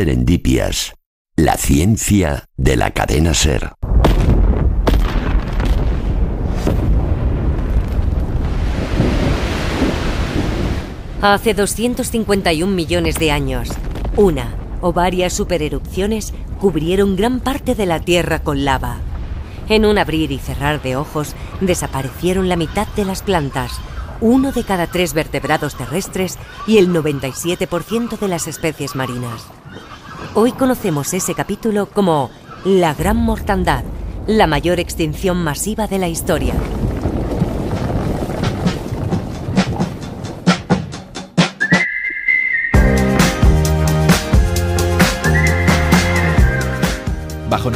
Serendipias, la ciencia de la cadena ser. Hace 251 millones de años, una o varias supererupciones cubrieron gran parte de la Tierra con lava. En un abrir y cerrar de ojos desaparecieron la mitad de las plantas, uno de cada tres vertebrados terrestres y el 97% de las especies marinas. Hoy conocemos ese capítulo como La Gran Mortandad, la mayor extinción masiva de la historia.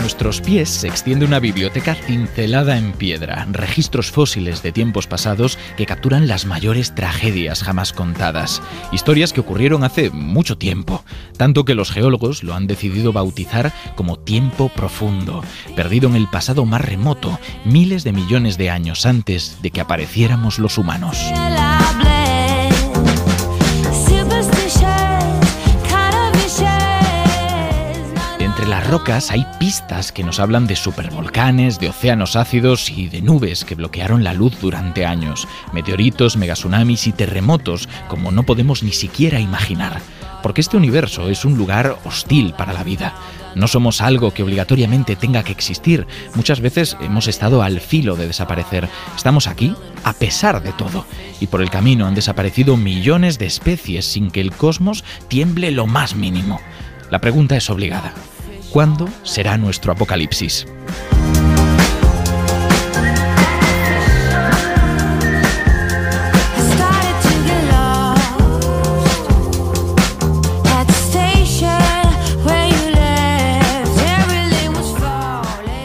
nuestros pies se extiende una biblioteca cincelada en piedra, registros fósiles de tiempos pasados que capturan las mayores tragedias jamás contadas, historias que ocurrieron hace mucho tiempo, tanto que los geólogos lo han decidido bautizar como tiempo profundo, perdido en el pasado más remoto, miles de millones de años antes de que apareciéramos los humanos. rocas hay pistas que nos hablan de supervolcanes, de océanos ácidos y de nubes que bloquearon la luz durante años, meteoritos, megatsunamis y terremotos como no podemos ni siquiera imaginar. Porque este universo es un lugar hostil para la vida. No somos algo que obligatoriamente tenga que existir. Muchas veces hemos estado al filo de desaparecer. Estamos aquí a pesar de todo. Y por el camino han desaparecido millones de especies sin que el cosmos tiemble lo más mínimo. La pregunta es obligada cuándo será nuestro apocalipsis.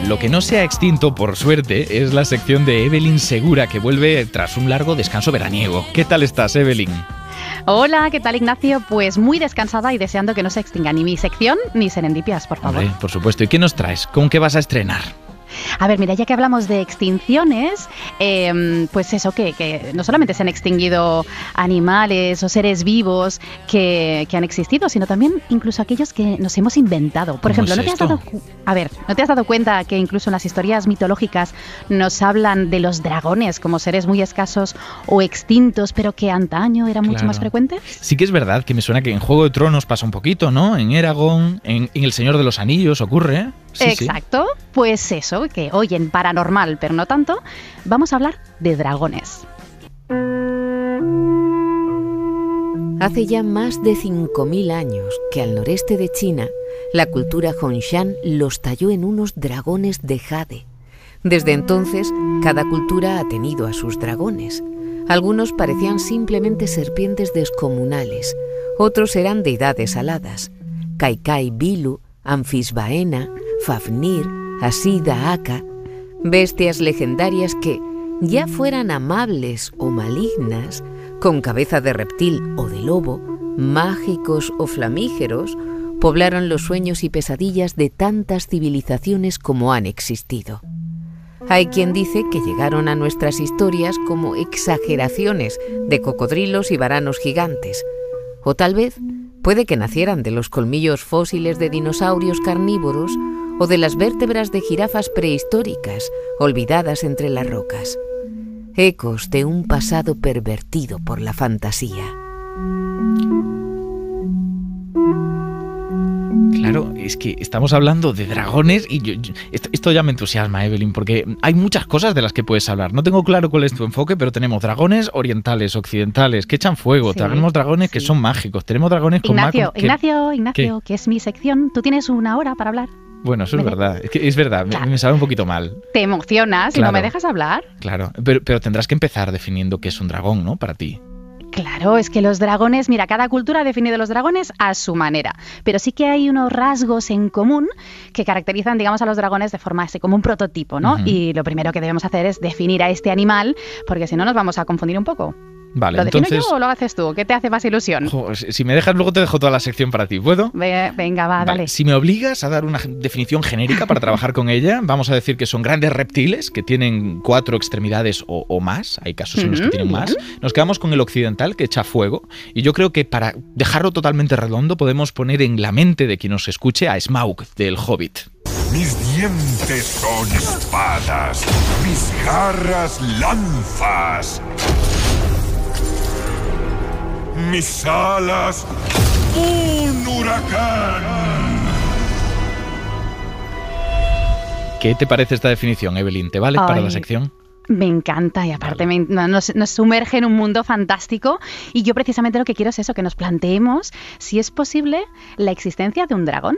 Lo que no se ha extinto, por suerte, es la sección de Evelyn Segura que vuelve tras un largo descanso veraniego. ¿Qué tal estás, Evelyn? Hola, ¿qué tal Ignacio? Pues muy descansada y deseando que no se extinga ni mi sección ni Serendipias, por favor. por supuesto. ¿Y qué nos traes? ¿Con qué vas a estrenar? A ver, mira, ya que hablamos de extinciones, em, pues eso, que, que, no solamente se han extinguido animales o seres vivos que, han existido, sino también incluso aquellos que nos hemos inventado. Por ejemplo, ¿no te, has dado, a ver, ¿no te has dado cuenta que incluso en las historias mitológicas nos hablan de los dragones como seres muy escasos o extintos, pero que antaño eran mucho más frecuentes? Sí que es verdad que me suena que en Juego de Tronos pasa un poquito, ¿no? En Eragon, en El Señor de los Anillos ocurre. Exacto. Pues eso, que hoy en Paranormal, pero no tanto, vamos a hablar de dragones. Hace ya más de 5.000 años que al noreste de China, la cultura Hongshan los talló en unos dragones de jade. Desde entonces, cada cultura ha tenido a sus dragones. Algunos parecían simplemente serpientes descomunales, otros eran deidades aladas. Kaikai Bilu Anfisbaena, Fafnir, Asida Aka, bestias legendarias que, ya fueran amables o malignas, con cabeza de reptil o de lobo, mágicos o flamígeros, poblaron los sueños y pesadillas de tantas civilizaciones como han existido. Hay quien dice que llegaron a nuestras historias como exageraciones de cocodrilos y varanos gigantes, o tal vez Puede que nacieran de los colmillos fósiles de dinosaurios carnívoros o de las vértebras de jirafas prehistóricas olvidadas entre las rocas. Ecos de un pasado pervertido por la fantasía. Claro, mm. es que estamos hablando de dragones y esto, ya me entusiasma, Evelyn, porque hay muchas cosas de las que puedes hablar. No tengo claro cuál es tu enfoque, pero tenemos dragones orientales, occidentales, que echan fuego, tenemos dragones que son mágicos, tenemos dragones con Ignacio, Ignacio, Ignacio, que es mi sección, tú tienes una hora para hablar. Bueno, eso es verdad. Es, verdad, me, sabe un poquito mal. Te emocionas y no me dejas hablar. Claro, pero tendrás que empezar definiendo qué es un dragón, ¿no? Para ti. Claro, es que los dragones, mira, cada cultura ha definido los dragones a su manera, pero sí que hay unos rasgos en común que caracterizan, digamos, a los dragones de forma así como un prototipo, ¿no? Y lo primero que debemos hacer es definir a este animal, porque si no nos vamos a confundir un poco. Vale, ¿Lo defino yo o lo haces tú? ¿Qué te hace más ilusión? si me dejas, luego te dejo toda la sección para ti. ¿Puedo? venga, va, vale. Si me obligas a dar una definición genérica para trabajar con ella, vamos a decir que son grandes reptiles que tienen cuatro extremidades o, más. Hay casos en los que tienen más. Nos quedamos con el occidental que echa fuego. Y yo creo que para dejarlo totalmente redondo, podemos poner en la mente de quien nos escuche a Smaug del Hobbit. Mis dientes son espadas, mis garras lanzas mis alas un huracán. ¿Qué te parece esta definición, Evelyn? ¿Te vale para la sección? Me encanta y aparte nos, sumerge en un mundo fantástico y yo precisamente lo que quiero es eso, que nos planteemos si es posible la existencia de un dragón.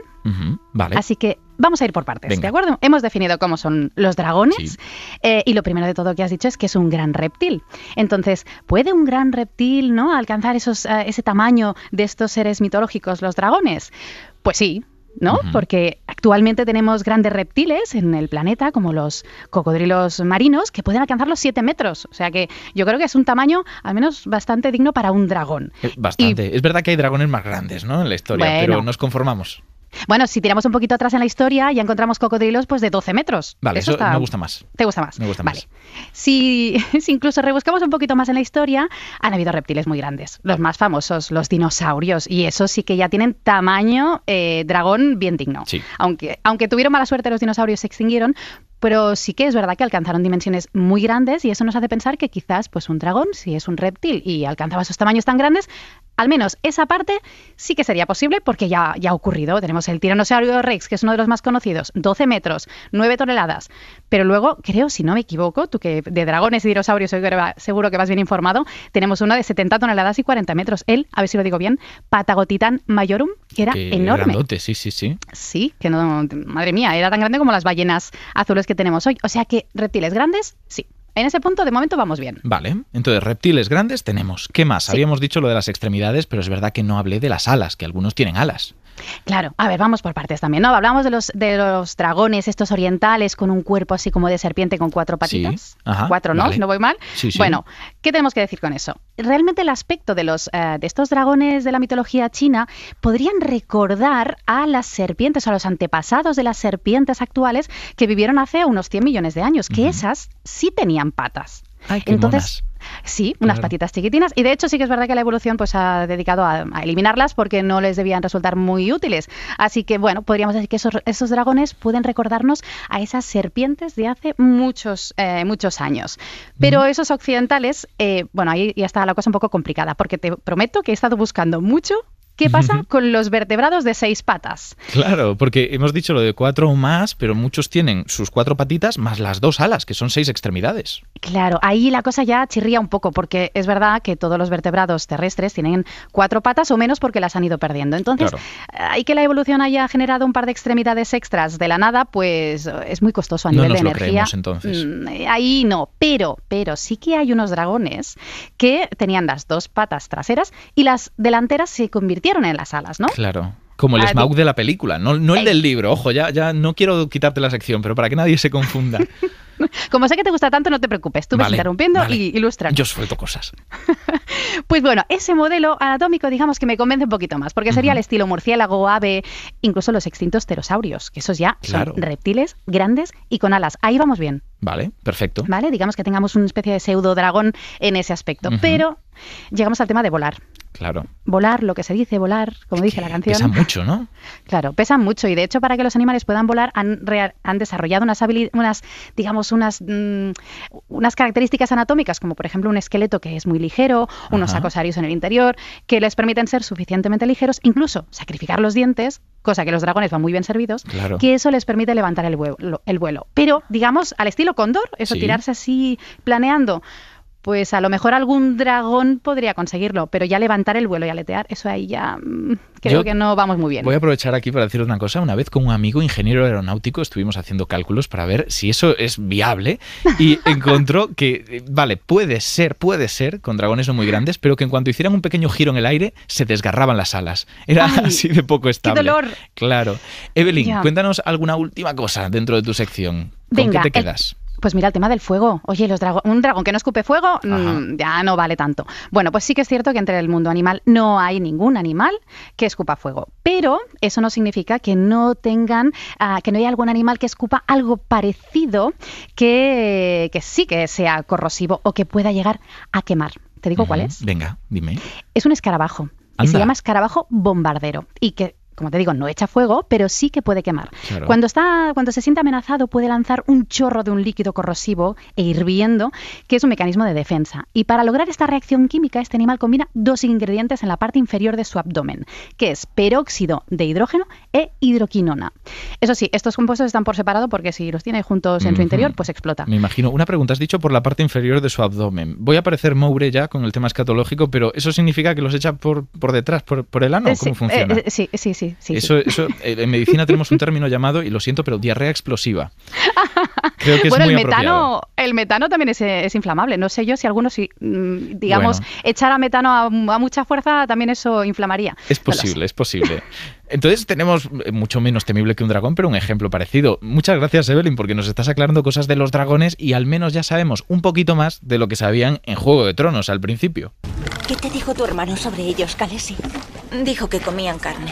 vale. Así que Vamos a ir por partes, ¿de acuerdo? Hemos definido cómo son los dragones eh, y lo primero de todo que has dicho es que es un gran reptil. Entonces, ¿puede un gran reptil ¿no? alcanzar esos, eh, ese tamaño de estos seres mitológicos, los dragones? Pues sí, ¿no? Porque actualmente tenemos grandes reptiles en el planeta, como los cocodrilos marinos, que pueden alcanzar los 7 metros. O sea que yo creo que es un tamaño al menos bastante digno para un dragón. Bastante. Es verdad que hay dragones más grandes, ¿no? En la historia, pero nos conformamos. Bueno, si tiramos un poquito atrás en la historia, ya encontramos cocodrilos pues de 12 metros. Vale, eso, me gusta más. ¿Te gusta más? Me gusta más. Si, si incluso rebuscamos un poquito más en la historia, han habido reptiles muy grandes. Los más famosos, los dinosaurios. Y eso sí que ya tienen tamaño eh, dragón bien digno. Sí. Aunque, aunque tuvieron mala suerte los dinosaurios, se extinguieron, pero sí que es verdad que alcanzaron dimensiones muy grandes y eso nos hace pensar que quizás pues un dragón, si es un reptil y alcanzaba esos tamaños tan grandes, al menos esa parte sí que sería posible porque ya, ya ha ocurrido. Tenemos el tiranosaurio Rex, que es uno de los más conocidos, 12 metros, 9 toneladas. Pero luego, creo, si no me equivoco, tú que de dragones y dinosaurios seguro que vas bien informado, tenemos uno de 70 toneladas y 40 metros. Él, a ver si lo digo bien, Patagotitan mayorum que era enorme. Grandote, sí, sí, sí. Sí, que no, madre mía, era tan grande como las ballenas azules que tenemos hoy. O sea que reptiles grandes, sí. En ese punto, de momento, vamos bien. Vale. Entonces, reptiles grandes tenemos. ¿Qué más? Habíamos dicho lo de las extremidades, pero es verdad que no hablé de las alas, que algunos tienen alas. Claro, a ver, vamos por partes también, ¿no? Hablamos de los, de los dragones, estos orientales, con un cuerpo así como de serpiente con cuatro patitas. cuatro, ¿no? No voy mal. Bueno, ¿qué tenemos que decir con eso? Realmente el aspecto de, los, eh, de estos dragones de la mitología china podrían recordar a las serpientes, a los antepasados de las serpientes actuales que vivieron hace unos 100 millones de años, que esas sí tenían patas. Entonces, Sí, unas patitas chiquitinas. Y de hecho sí que es verdad que la evolución pues ha dedicado a, eliminarlas porque no les debían resultar muy útiles. Así que bueno, podríamos decir que esos, dragones pueden recordarnos a esas serpientes de hace muchos, eh, muchos años. Pero esos occidentales, eh, bueno, ahí ya está la cosa un poco complicada porque te prometo que he estado buscando mucho ¿Qué pasa con los vertebrados de seis patas? Claro, porque hemos dicho lo de cuatro o más, pero muchos tienen sus cuatro patitas más las dos alas, que son seis extremidades. Claro, ahí la cosa ya chirría un poco, porque es verdad que todos los vertebrados terrestres tienen cuatro patas o menos porque las han ido perdiendo. Entonces, ahí hay que la evolución haya generado un par de extremidades extras de la nada, pues es muy costoso a nivel no nos de entonces. Mm, eh, ahí no, pero, pero sí que hay unos dragones que tenían las dos patas traseras y las delanteras se convirtieron en las alas, ¿no? Claro. Como el ah, Smaug de la película, no, el eh. del libro. Ojo, ya, no quiero quitarte la sección, pero para que nadie se confunda. Como sé que te gusta tanto, no te preocupes. Tú interrumpiendo y ilustra. Yo suelto cosas. pues bueno, ese modelo anatómico, digamos que me convence un poquito más, porque sería el estilo murciélago, ave, incluso los extintos pterosaurios, que esos ya son reptiles grandes y con alas. Ahí vamos bien. Vale, perfecto. Vale, digamos que tengamos una especie de pseudo dragón en ese aspecto. Pero llegamos al tema de volar. Claro. Volar, lo que se dice volar, como dice la canción. Pesan mucho, ¿no? Claro, pesan mucho. Y de hecho, para que los animales puedan volar, han, desarrollado unas, digamos, unas, mm, unas características anatómicas, como por ejemplo un esqueleto que es muy ligero, unos acosarios en el interior, que les permiten ser suficientemente ligeros, incluso sacrificar los dientes cosa que los dragones van muy bien servidos, claro. que eso les permite levantar el vuelo, Pero, digamos, al estilo cóndor, eso tirarse así planeando, pues a lo mejor algún dragón podría conseguirlo, pero ya levantar el vuelo y aletear, eso ahí ya mm, creo que no vamos muy bien. Voy a aprovechar aquí para decir una cosa. Una vez con un amigo ingeniero aeronáutico estuvimos haciendo cálculos para ver si eso es viable y encontró que, vale, puede ser, puede ser, con dragones no muy grandes, pero que en cuanto hicieran un pequeño giro en el aire, se desgarraban las alas. Era así de poco estable. ¡Qué dolor! Claro. Evelyn, cuéntanos alguna última cosa dentro de tu sección. ¿Con qué te quedas? Pues mira, el tema del fuego. Oye, los un dragón que no escupe fuego mm, ya no vale tanto. Bueno, pues sí que es cierto que entre el mundo animal no hay ningún animal que escupa fuego. Pero eso no significa que no tengan, ah, que no haya algún animal que escupa algo parecido que, sí que sea corrosivo o que pueda llegar a quemar. ¿Te digo cuál es? Venga, dime. Es un escarabajo. y se llama escarabajo bombardero y que como te digo, no echa fuego, pero sí que puede quemar. Cuando, está, cuando se siente amenazado puede lanzar un chorro de un líquido corrosivo e hirviendo, que es un mecanismo de defensa. Y para lograr esta reacción química, este animal combina dos ingredientes en la parte inferior de su abdomen, que es peróxido de hidrógeno e hidroquinona. Eso sí, estos compuestos están por separado porque si los tiene juntos en su interior, pues explota. Me imagino. Una pregunta, has dicho por la parte inferior de su abdomen. Voy a parecer Moure ya con el tema escatológico, pero ¿eso significa que los echa por, por detrás, por, el ano? Eh, ¿Cómo funciona? Eh, eh, sí, sí, sí. Eh, en medicina tenemos un término llamado, y lo siento, pero diarrea explosiva. Creo que es muy el metano, el metano también es, inflamable. No sé yo si algunos, mm, digamos, echar a metano a, mucha fuerza también eso inflamaría. Es posible, es posible. Entonces tenemos eh, mucho menos temible que un dragón, pero un ejemplo parecido. Muchas gracias, Evelyn, porque nos estás aclarando cosas de los dragones y al menos ya sabemos un poquito más de lo que sabían en Juego de Tronos al principio. ¿Qué te dijo tu hermano sobre ellos, kalesi Dijo que comían carne.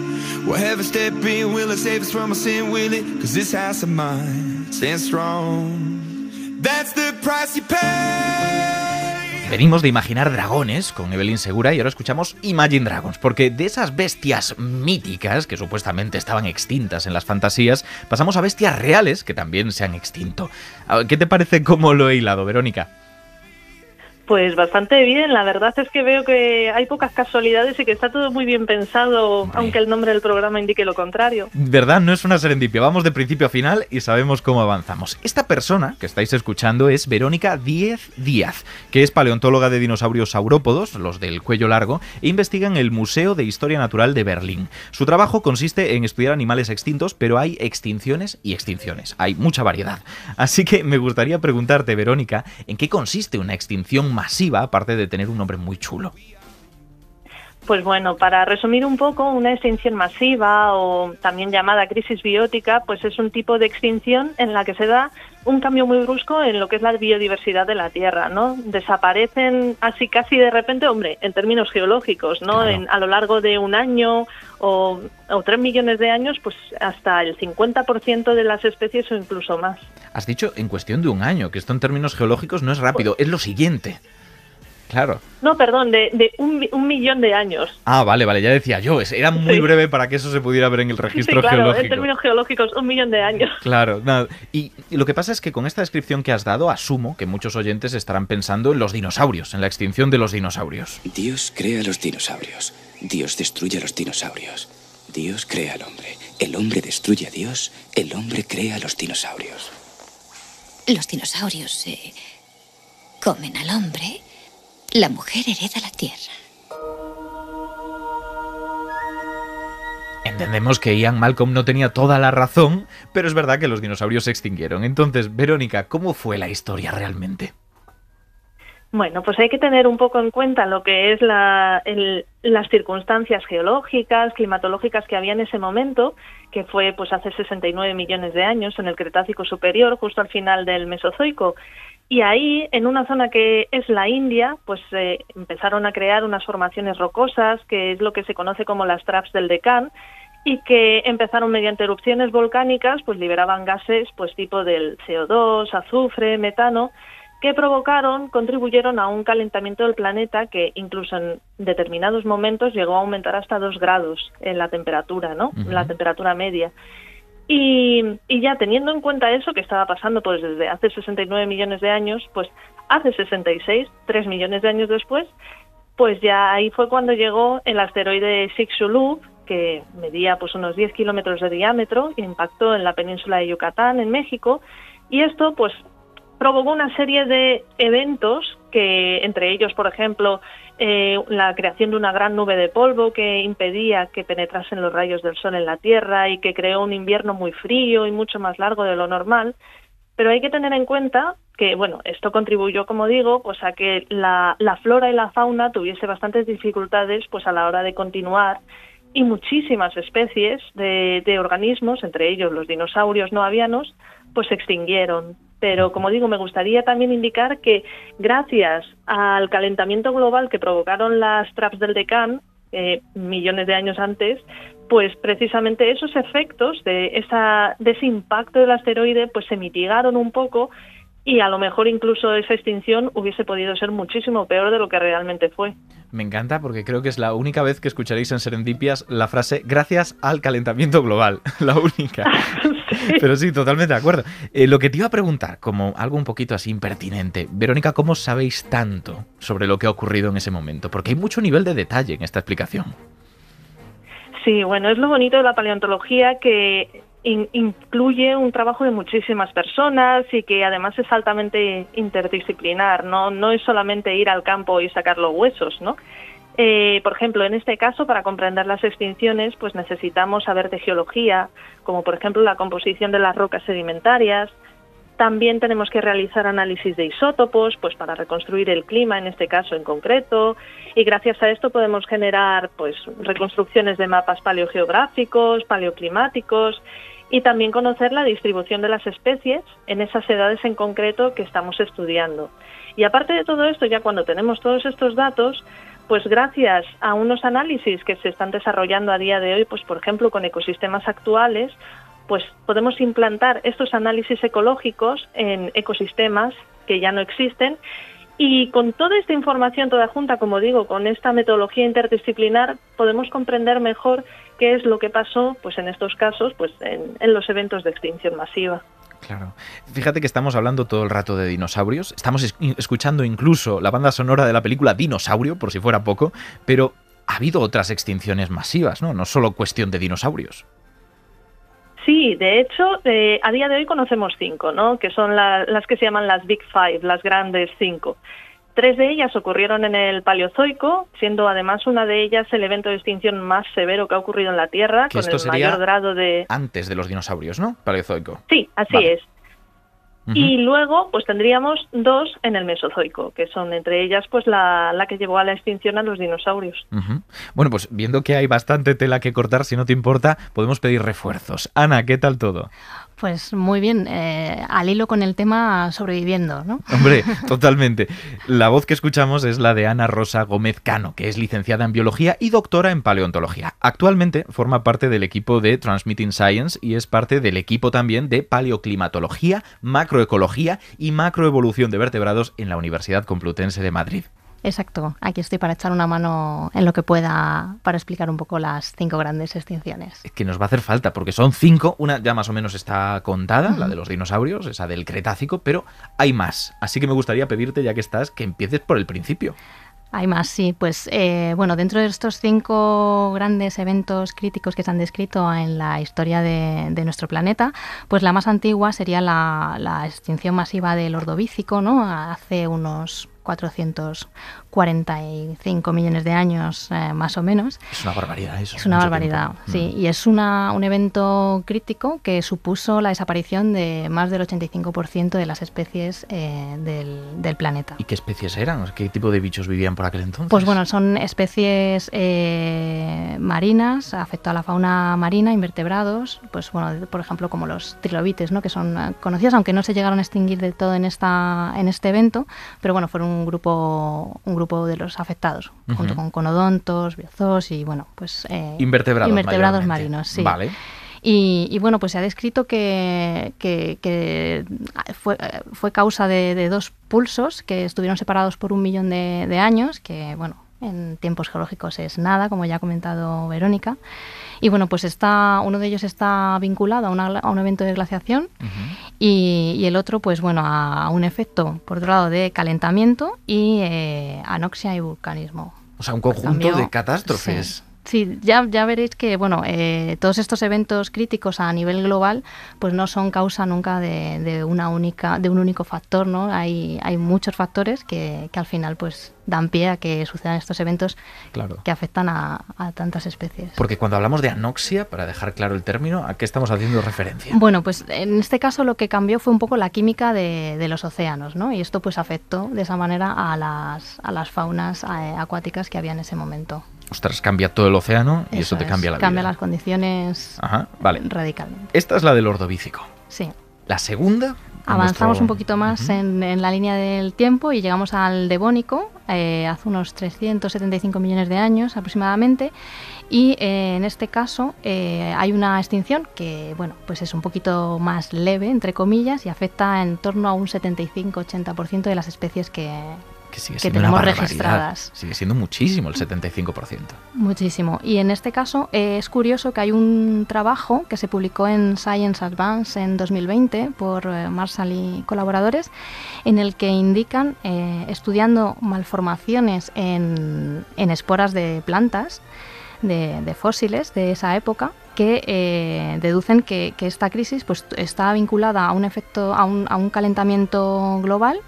Venimos de imaginar dragones con Evelyn Segura y ahora escuchamos Imagine Dragons, porque de esas bestias míticas que supuestamente estaban extintas en las fantasías, pasamos a bestias reales que también se han extinto. Ah, ¿Qué te parece cómo lo he hilado, Verónica? Pues bastante bien, la verdad es que veo que hay pocas casualidades y que está todo muy bien pensado, aunque el nombre del programa indique lo contrario. ¿Verdad? No es una serendipia, vamos de principio a final y sabemos cómo avanzamos. Esta persona que estáis escuchando es Verónica Díez Díaz, que es paleontóloga de dinosaurios saurópodos, los del cuello largo, e investiga en el Museo de Historia Natural de Berlín. Su trabajo consiste en estudiar animales extintos, pero hay extinciones y extinciones, hay mucha variedad. Así que me gustaría preguntarte, Verónica, ¿en qué consiste una extinción masiva, aparte de tener un nombre muy chulo. Pues bueno, para resumir un poco, una extinción masiva o también llamada crisis biótica, pues es un tipo de extinción en la que se da un cambio muy brusco en lo que es la biodiversidad de la Tierra, ¿no? Desaparecen así casi de repente, hombre, en términos geológicos, ¿no? a lo largo de un año o, tres millones de años, pues hasta el 50% de las especies o incluso más. Has dicho en cuestión de un año, que esto en términos geológicos no es rápido, pues es lo siguiente. Claro. No, perdón, de, un, millón de años. Ah, vale, vale, ya decía yo, era muy breve para que eso se pudiera ver en el registro claro, geológico. En términos geológicos, un millón de años. Claro, y, lo que pasa es que con esta descripción que has dado, asumo que muchos oyentes estarán pensando en los dinosaurios, en la extinción de los dinosaurios. Dios crea a los dinosaurios, Dios destruye a los dinosaurios, Dios crea al hombre, el hombre destruye a Dios, el hombre crea a los dinosaurios. Los dinosaurios eh, comen al hombre la mujer hereda la tierra. Entendemos que Ian Malcolm no tenía toda la razón, pero es verdad que los dinosaurios se extinguieron. Entonces, Verónica, ¿cómo fue la historia realmente? Bueno, pues hay que tener un poco en cuenta lo que es la, las circunstancias geológicas, climatológicas que había en ese momento, que fue pues hace 69 millones de años en el Cretácico superior, justo al final del Mesozoico. Y ahí, en una zona que es la India, pues eh, empezaron a crear unas formaciones rocosas, que es lo que se conoce como las traps del Deccan, y que empezaron mediante erupciones volcánicas, pues liberaban gases pues tipo del CO2, azufre, metano, que provocaron, contribuyeron a un calentamiento del planeta que incluso en determinados momentos llegó a aumentar hasta 2 grados en la temperatura, ¿no? La temperatura media. Y, ya teniendo en cuenta eso que estaba pasando pues desde hace 69 millones de años, pues hace 66, 3 millones de años después, pues ya ahí fue cuando llegó el asteroide Chicxulub, que medía pues unos 10 kilómetros de diámetro, impactó en la península de Yucatán, en México, y esto pues provocó una serie de eventos que, entre ellos, por ejemplo, eh, la creación de una gran nube de polvo que impedía que penetrasen los rayos del sol en la Tierra y que creó un invierno muy frío y mucho más largo de lo normal. Pero hay que tener en cuenta que, bueno, esto contribuyó, como digo, pues a que la, flora y la fauna tuviese bastantes dificultades pues a la hora de continuar y muchísimas especies de, organismos, entre ellos los dinosaurios no avianos, pues se extinguieron pero como digo, me gustaría también indicar que gracias al calentamiento global que provocaron las traps del Deccan eh, millones de años antes, pues precisamente esos efectos de, esa, ese impacto del asteroide pues se mitigaron un poco y a lo mejor incluso esa extinción hubiese podido ser muchísimo peor de lo que realmente fue. Me encanta porque creo que es la única vez que escucharéis en Serendipias la frase gracias al calentamiento global, la única. Pero sí, totalmente de acuerdo. Eh, lo que te iba a preguntar, como algo un poquito así impertinente, Verónica, ¿cómo sabéis tanto sobre lo que ha ocurrido en ese momento? Porque hay mucho nivel de detalle en esta explicación. Sí, bueno, es lo bonito de la paleontología que incluye un trabajo de muchísimas personas y que además es altamente interdisciplinar, ¿no? No es solamente ir al campo y sacar los huesos, ¿no? Eh, por ejemplo, en este caso, para comprender las extinciones, pues necesitamos saber de geología, como por ejemplo la composición de las rocas sedimentarias, también tenemos que realizar análisis de isótopos, pues para reconstruir el clima en este caso en concreto, y gracias a esto podemos generar pues reconstrucciones de mapas paleogeográficos, paleoclimáticos y también conocer la distribución de las especies en esas edades en concreto que estamos estudiando. Y aparte de todo esto, ya cuando tenemos todos estos datos, pues gracias a unos análisis que se están desarrollando a día de hoy, pues por ejemplo con ecosistemas actuales, pues podemos implantar estos análisis ecológicos en ecosistemas que ya no existen y con toda esta información toda junta, como digo, con esta metodología interdisciplinar, podemos comprender mejor qué es lo que pasó, pues en estos casos, pues en, en, los eventos de extinción masiva. Claro. Fíjate que estamos hablando todo el rato de dinosaurios. Estamos escuchando incluso la banda sonora de la película Dinosaurio, por si fuera poco, pero ha habido otras extinciones masivas, ¿no? No solo cuestión de dinosaurios. Sí, de hecho, eh, a día de hoy conocemos cinco, ¿no? que son las que se llaman las Big Five, las grandes cinco. Tres de ellas ocurrieron en el Paleozoico, siendo además una de ellas el evento de extinción más severo que ha ocurrido en la Tierra, que con el mayor grado de... Antes de los dinosaurios, ¿no? Paleozoico. Sí, así es. Y luego, pues tendríamos dos en el Mesozoico, que son entre ellas, pues la, la que llevó a la extinción a los dinosaurios. Bueno, pues viendo que hay bastante tela que cortar, si no te importa, podemos pedir refuerzos. Ana, ¿qué tal todo? Pues muy bien, eh, al hilo con el tema sobreviviendo, ¿no? Hombre, totalmente. La voz que escuchamos es la de Ana Rosa Gómez Cano, que es licenciada en biología y doctora en paleontología. Actualmente forma parte del equipo de Transmitting Science y es parte del equipo también de paleoclimatología, macroecología y macroevolución de vertebrados en la Universidad Complutense de Madrid. Exacto, aquí estoy para echar una mano en lo que pueda para explicar un poco las cinco grandes extinciones. Es que nos va a hacer falta, porque son cinco, una ya más o menos está contada, la de los dinosaurios, esa del Cretácico, pero hay más. Así que me gustaría pedirte, ya que estás, que empieces por el principio. Hay más, sí. Pues eh, bueno, dentro de estos cinco grandes eventos críticos que se han descrito en la historia de, nuestro planeta, pues la más antigua sería la, la extinción masiva del Ordovícico, ¿no? Hace unos 400 45 millones de años eh, más o menos. Es una barbaridad eso. Es ¿eh? una barbaridad, sí. Mm. Y es una, un evento crítico que supuso la desaparición de más del 85% de las especies eh, del, del, planeta. ¿Y qué especies eran? ¿Qué tipo de bichos vivían por aquel entonces? Pues bueno, son especies marinas, afectó a la fauna marina, invertebrados, pues bueno, por ejemplo como los trilobites, ¿no? que son conocidos, aunque no se llegaron a extinguir del todo en, esta, en este evento, pero bueno, fueron un grupo, un grupo grupo de los afectados, junto con conodontos, biozos y bueno, pues... Eh, invertebrados. marinos, sí. Y, bueno, pues se ha descrito que, que, ah, eh, fue, causa de, dos pulsos que estuvieron separados por un millón de, de años, que bueno, en tiempos geológicos es nada, como ya ha comentado Verónica. Y bueno, pues está, uno de ellos está vinculado a, un evento de glaciación y, el otro, pues bueno, a, un efecto, por otro lado, de calentamiento y eh, anoxia y vulcanismo. O sea, un conjunto de catástrofes. Sí, ya, veréis que bueno, eh, todos estos eventos críticos a nivel global pues no son causa nunca de, una única, de un único factor, ¿no? Hay, hay muchos factores que, al final pues dan pie a que sucedan estos eventos que afectan a, tantas especies. Porque cuando hablamos de anoxia, para dejar claro el término, ¿a qué estamos haciendo referencia? Bueno, pues en este caso lo que cambió fue un poco la química de, de los océanos, ¿no? Y esto pues afectó de esa manera a las, a las faunas eh, acuáticas que había en ese momento ostras, cambia todo el océano y eso, te cambia la vida. Cambia las condiciones Ajá, radicalmente. Esta es la del ordovícico. Sí. La segunda. Avanzamos un poquito más en, la línea del tiempo y llegamos al Devónico, eh, hace unos 375 millones de años aproximadamente. Y eh, en este caso eh, hay una extinción que bueno, pues es un poquito más leve, entre comillas, y afecta en torno a un 75-80% de las especies que, que sigue siendo tenemos registradas. Sigue siendo muchísimo, el 75%. Muchísimo. Y en este caso eh, es curioso que hay un trabajo que se publicó en Science Advance en 2020 por eh, Marshall y colaboradores, en el que indican, eh, estudiando malformaciones en, esporas de plantas, de, fósiles de esa época, que deducen que, esta crisis pues, está vinculada a un efecto, a un, a un calentamiento global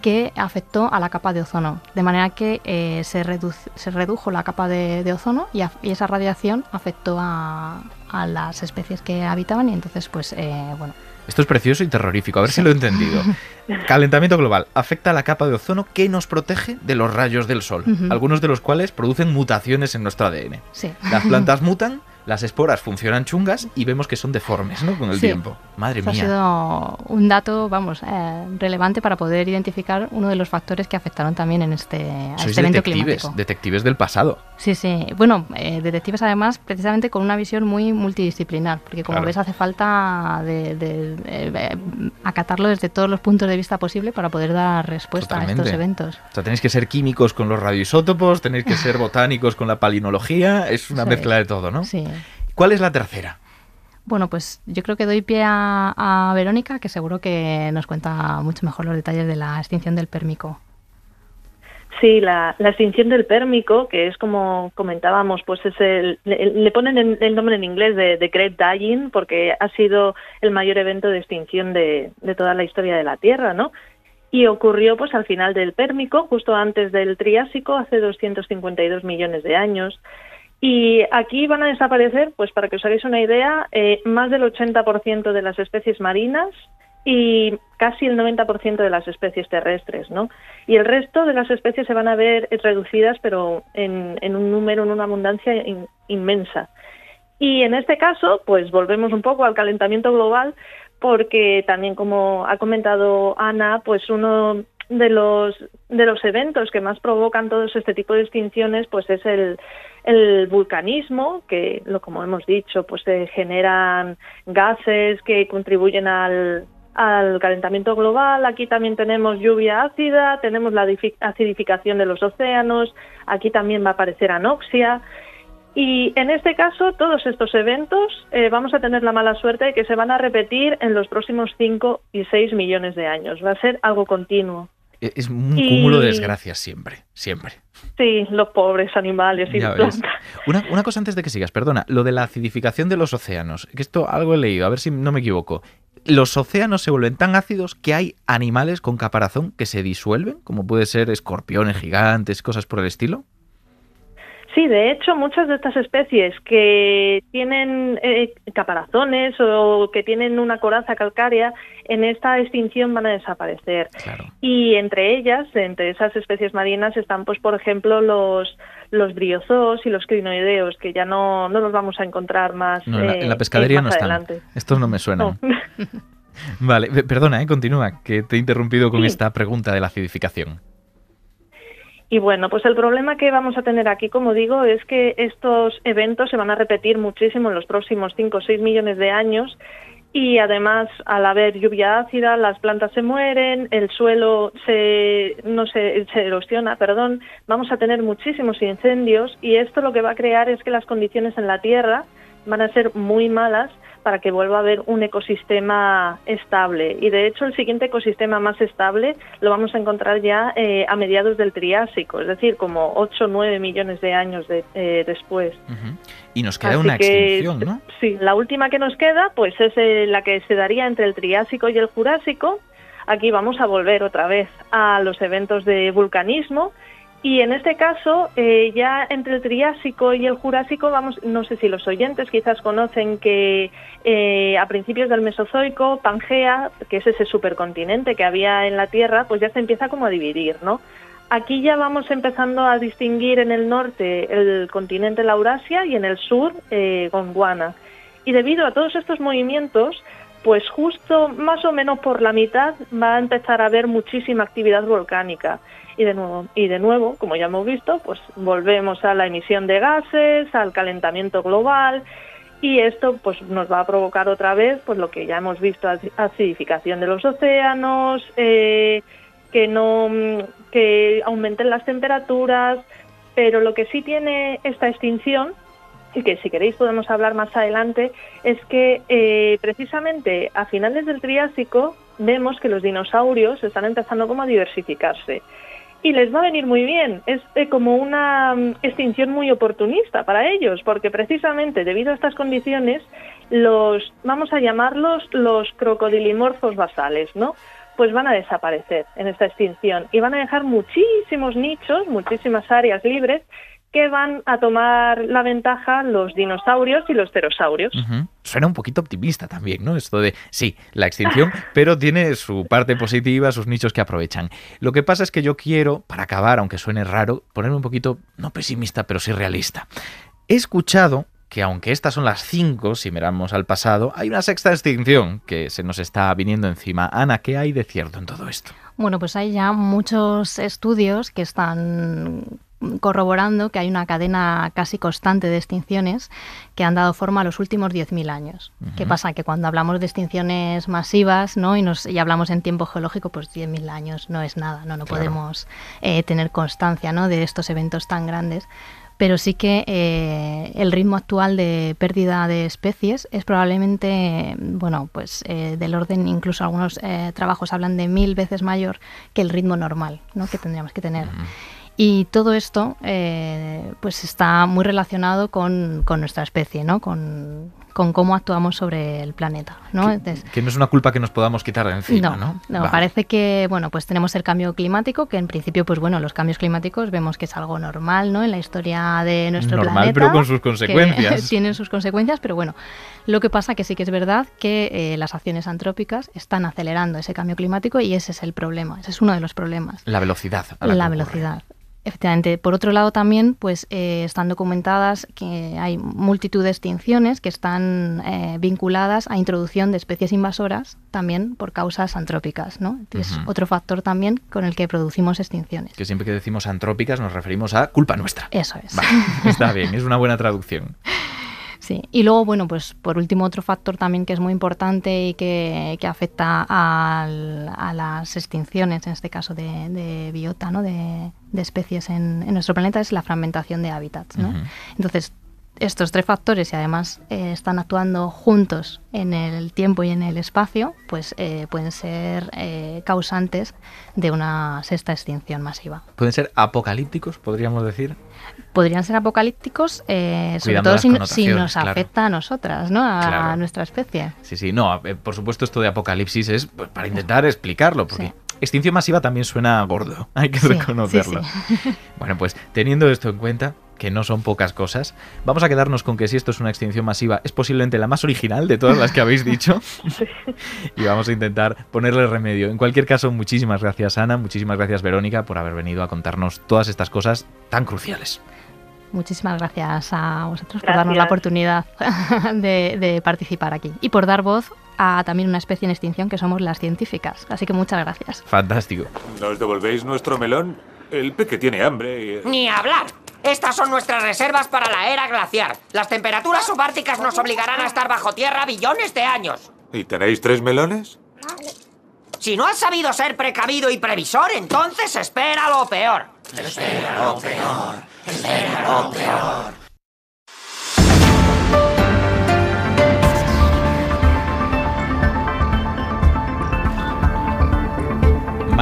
que afectó a la capa de ozono. De manera que eh, se, redujo la capa de, ozono y, esa radiación afectó a, las especies que habitaban y entonces, pues, eh, bueno. Esto es precioso y terrorífico, a ver si lo he entendido. Calentamiento global afecta a la capa de ozono que nos protege de los rayos del sol, algunos de los cuales producen mutaciones en nuestro ADN. Las plantas mutan las esporas funcionan chungas y vemos que son deformes ¿no? con el tiempo. Madre mía. Ha sido un dato, vamos, eh, relevante para poder identificar uno de los factores que afectaron también en este, este detectives, climático. Detectives del pasado. Sí, sí. Bueno, eh, detectives además precisamente con una visión muy multidisciplinar, porque como ves hace falta de, eh, acatarlo desde todos los puntos de vista posible para poder dar respuesta a estos eventos. O sea, tenéis que ser químicos con los radioisótopos, tenéis que ser botánicos con la palinología, es una mezcla de todo, ¿no? Sí. ¿Cuál es la tercera? Bueno, pues yo creo que doy pie a, Verónica, que seguro que nos cuenta mucho mejor los detalles de la extinción del pérmico. Sí, la, extinción del pérmico, que es como comentábamos, pues es el, le, ponen el, nombre en inglés de, de, Great Dying porque ha sido el mayor evento de extinción de, de toda la historia de la Tierra, ¿no? y ocurrió pues al final del Pérmico, justo antes del Triásico, hace 252 millones de años. Y aquí van a desaparecer, pues para que os hagáis una idea, eh, más del 80% de las especies marinas y casi el 90% de las especies terrestres, ¿no? Y el resto de las especies se van a ver reducidas, pero en, un número, en una abundancia inmensa. Y en este caso, pues volvemos un poco al calentamiento global, porque también, como ha comentado Ana, pues uno de los, de los eventos que más provocan todos este tipo de extinciones, pues es el, vulcanismo, que lo como hemos dicho, pues se generan gases que contribuyen al, calentamiento global. Aquí también tenemos lluvia ácida, tenemos la acidificación de los océanos, aquí también va a aparecer anoxia. Y en este caso, todos estos eventos eh, vamos a tener la mala suerte de que se van a repetir en los próximos 5 y 6 millones de años. Va a ser algo continuo. E-, es un cúmulo de desgracias siempre, siempre. Sí, los pobres animales y plantas. Una, una, cosa antes de que sigas, perdona, lo de la acidificación de los océanos, que esto algo he leído, a ver si no me equivoco. Los océanos se vuelven tan ácidos que hay animales con caparazón que se disuelven, como puede ser escorpiones gigantes, cosas por el estilo. Sí, de hecho, muchas de estas especies que tienen eh, caparazones o que tienen una coraza calcárea, en esta extinción van a desaparecer. Y entre ellas, entre esas especies marinas, están, pues, por ejemplo, los, los briozoos y los crinoideos, que ya no, no los vamos a encontrar más. en, la, eh, pescadería no están. Estos no me suenan. vale, perdona, ¿eh? continúa, que te he interrumpido con esta pregunta de la acidificación. Y bueno, pues el problema que vamos a tener aquí, como digo, es que estos eventos se van a repetir muchísimo en los próximos 5 o 6 millones de años y además al haber lluvia ácida las plantas se mueren, el suelo se no se erosiona, perdón, vamos a tener muchísimos incendios y esto lo que va a crear es que las condiciones en la tierra van a ser muy malas para que vuelva a haber un ecosistema estable. Y de hecho el siguiente ecosistema más estable lo vamos a encontrar ya eh, a mediados del Triásico, es decir, como 8 o 9 millones de años eh, después. Y nos queda una extinción, ¿no? Sí, la última que nos queda pues es eh, la que se daría entre el Triásico y el Jurásico. Aquí vamos a volver otra vez a los eventos de vulcanismo y en este caso, eh, ya entre el Triásico y el Jurásico, vamos, no sé si los oyentes quizás conocen que eh, a principios del Mesozoico, Pangea, que es ese supercontinente que había en la Tierra, pues ya se empieza como a dividir, ¿no? Aquí ya vamos empezando a distinguir en el norte el continente laurasia y en el sur eh, Gondwana. Y debido a todos estos movimientos, pues justo más o menos por la mitad va a empezar a haber muchísima actividad volcánica y de nuevo y de nuevo como ya hemos visto pues volvemos a la emisión de gases al calentamiento global y esto pues nos va a provocar otra vez pues lo que ya hemos visto acidificación de los océanos eh, que no que aumenten las temperaturas pero lo que sí tiene esta extinción y que si queréis podemos hablar más adelante es que eh, precisamente a finales del Triásico vemos que los dinosaurios están empezando como a diversificarse y les va a venir muy bien. Es eh, como una mm, extinción muy oportunista para ellos, porque precisamente debido a estas condiciones, los, vamos a llamarlos los crocodilimorfos basales, ¿no? Pues van a desaparecer en esta extinción y van a dejar muchísimos nichos, muchísimas áreas libres que van a tomar la ventaja los dinosaurios y los pterosaurios. Suena un poquito optimista también, ¿no? Esto de, sí, la extinción, pero tiene su parte positiva, sus nichos que aprovechan. Lo que pasa es que yo quiero, para acabar, aunque suene raro, ponerme un poquito, no pesimista, pero sí realista. He escuchado que aunque estas son las cinco, si miramos al pasado, hay una sexta extinción que se nos está viniendo encima. Ana, ¿qué hay de cierto en todo esto? Bueno, pues hay ya muchos estudios que están corroborando que hay una cadena casi constante de extinciones que han dado forma a los últimos 10.000 años. ¿Qué pasa? Que cuando hablamos de extinciones masivas y, hablamos en tiempo geológico, pues 10.000 años no es nada, no, no podemos eh, tener constancia de estos eventos tan grandes pero sí que eh, el ritmo actual de pérdida de especies es probablemente, bueno, pues eh, del orden, incluso algunos trabajos hablan de mil veces mayor que el ritmo normal que tendríamos que tener. Y todo esto eh, pues está muy relacionado con, nuestra especie, ¿no? Con, cómo actuamos sobre el planeta. Que, no es una culpa que nos podamos quitar de encima. No, ¿no? parece que bueno, pues tenemos el cambio climático, que en principio, pues bueno, los cambios climáticos vemos que es algo normal, ¿no? En la historia de nuestro planeta. Normal, pero con sus consecuencias. tienen sus consecuencias, pero bueno. Lo que pasa que sí que es verdad que eh, las acciones antrópicas están acelerando ese cambio climático y ese es el problema, ese es uno de los problemas. La velocidad. la velocidad. Efectivamente. Por otro lado, también pues eh, están documentadas que hay multitud de extinciones que están eh, vinculadas a introducción de especies invasoras también por causas antrópicas, ¿no? Es otro factor también con el que producimos extinciones. Que siempre que decimos antrópicas nos referimos a culpa nuestra. Eso es. está bien, es una buena traducción. Sí, y luego, bueno, pues por último, otro factor también que es muy importante y que, afecta a las extinciones, en este caso de, biota, ¿no? de, especies en, nuestro planeta, es la fragmentación de hábitats. Entonces, estos tres factores, y además eh, están actuando juntos en el tiempo y en el espacio, pues eh, pueden ser eh, causantes de una sexta extinción masiva. ¿Pueden ser apocalípticos, podríamos decir? podrían ser apocalípticos, eh, sobre todo si, nos afecta a nosotras, ¿no? A, nuestra especie. Sí, sí, no, eh, por supuesto esto de apocalipsis es pues, para intentar explicarlo, porque extinción masiva también suena gordo, hay que reconocerlo. bueno, pues teniendo esto en cuenta, que no son pocas cosas, vamos a quedarnos con que si esto es una extinción masiva, es posiblemente la más original de todas las que habéis dicho. y vamos a intentar ponerle remedio. En cualquier caso, muchísimas gracias Ana, muchísimas gracias Verónica por haber venido a contarnos todas estas cosas tan cruciales. Muchísimas gracias a vosotros por darnos la oportunidad de, participar aquí y por dar voz a también una especie en extinción que somos las científicas. Así que muchas gracias. Fantástico. ¿Nos devolvéis nuestro melón? El que tiene hambre y... ¡Ni hablar! Estas son nuestras reservas para la era glaciar. Las temperaturas subárticas nos obligarán a estar bajo tierra billones de años. ¿Y tenéis tres melones? Si no has sabido ser precavido y previsor, entonces espera lo peor. Cause they are all they are. Cause all they are.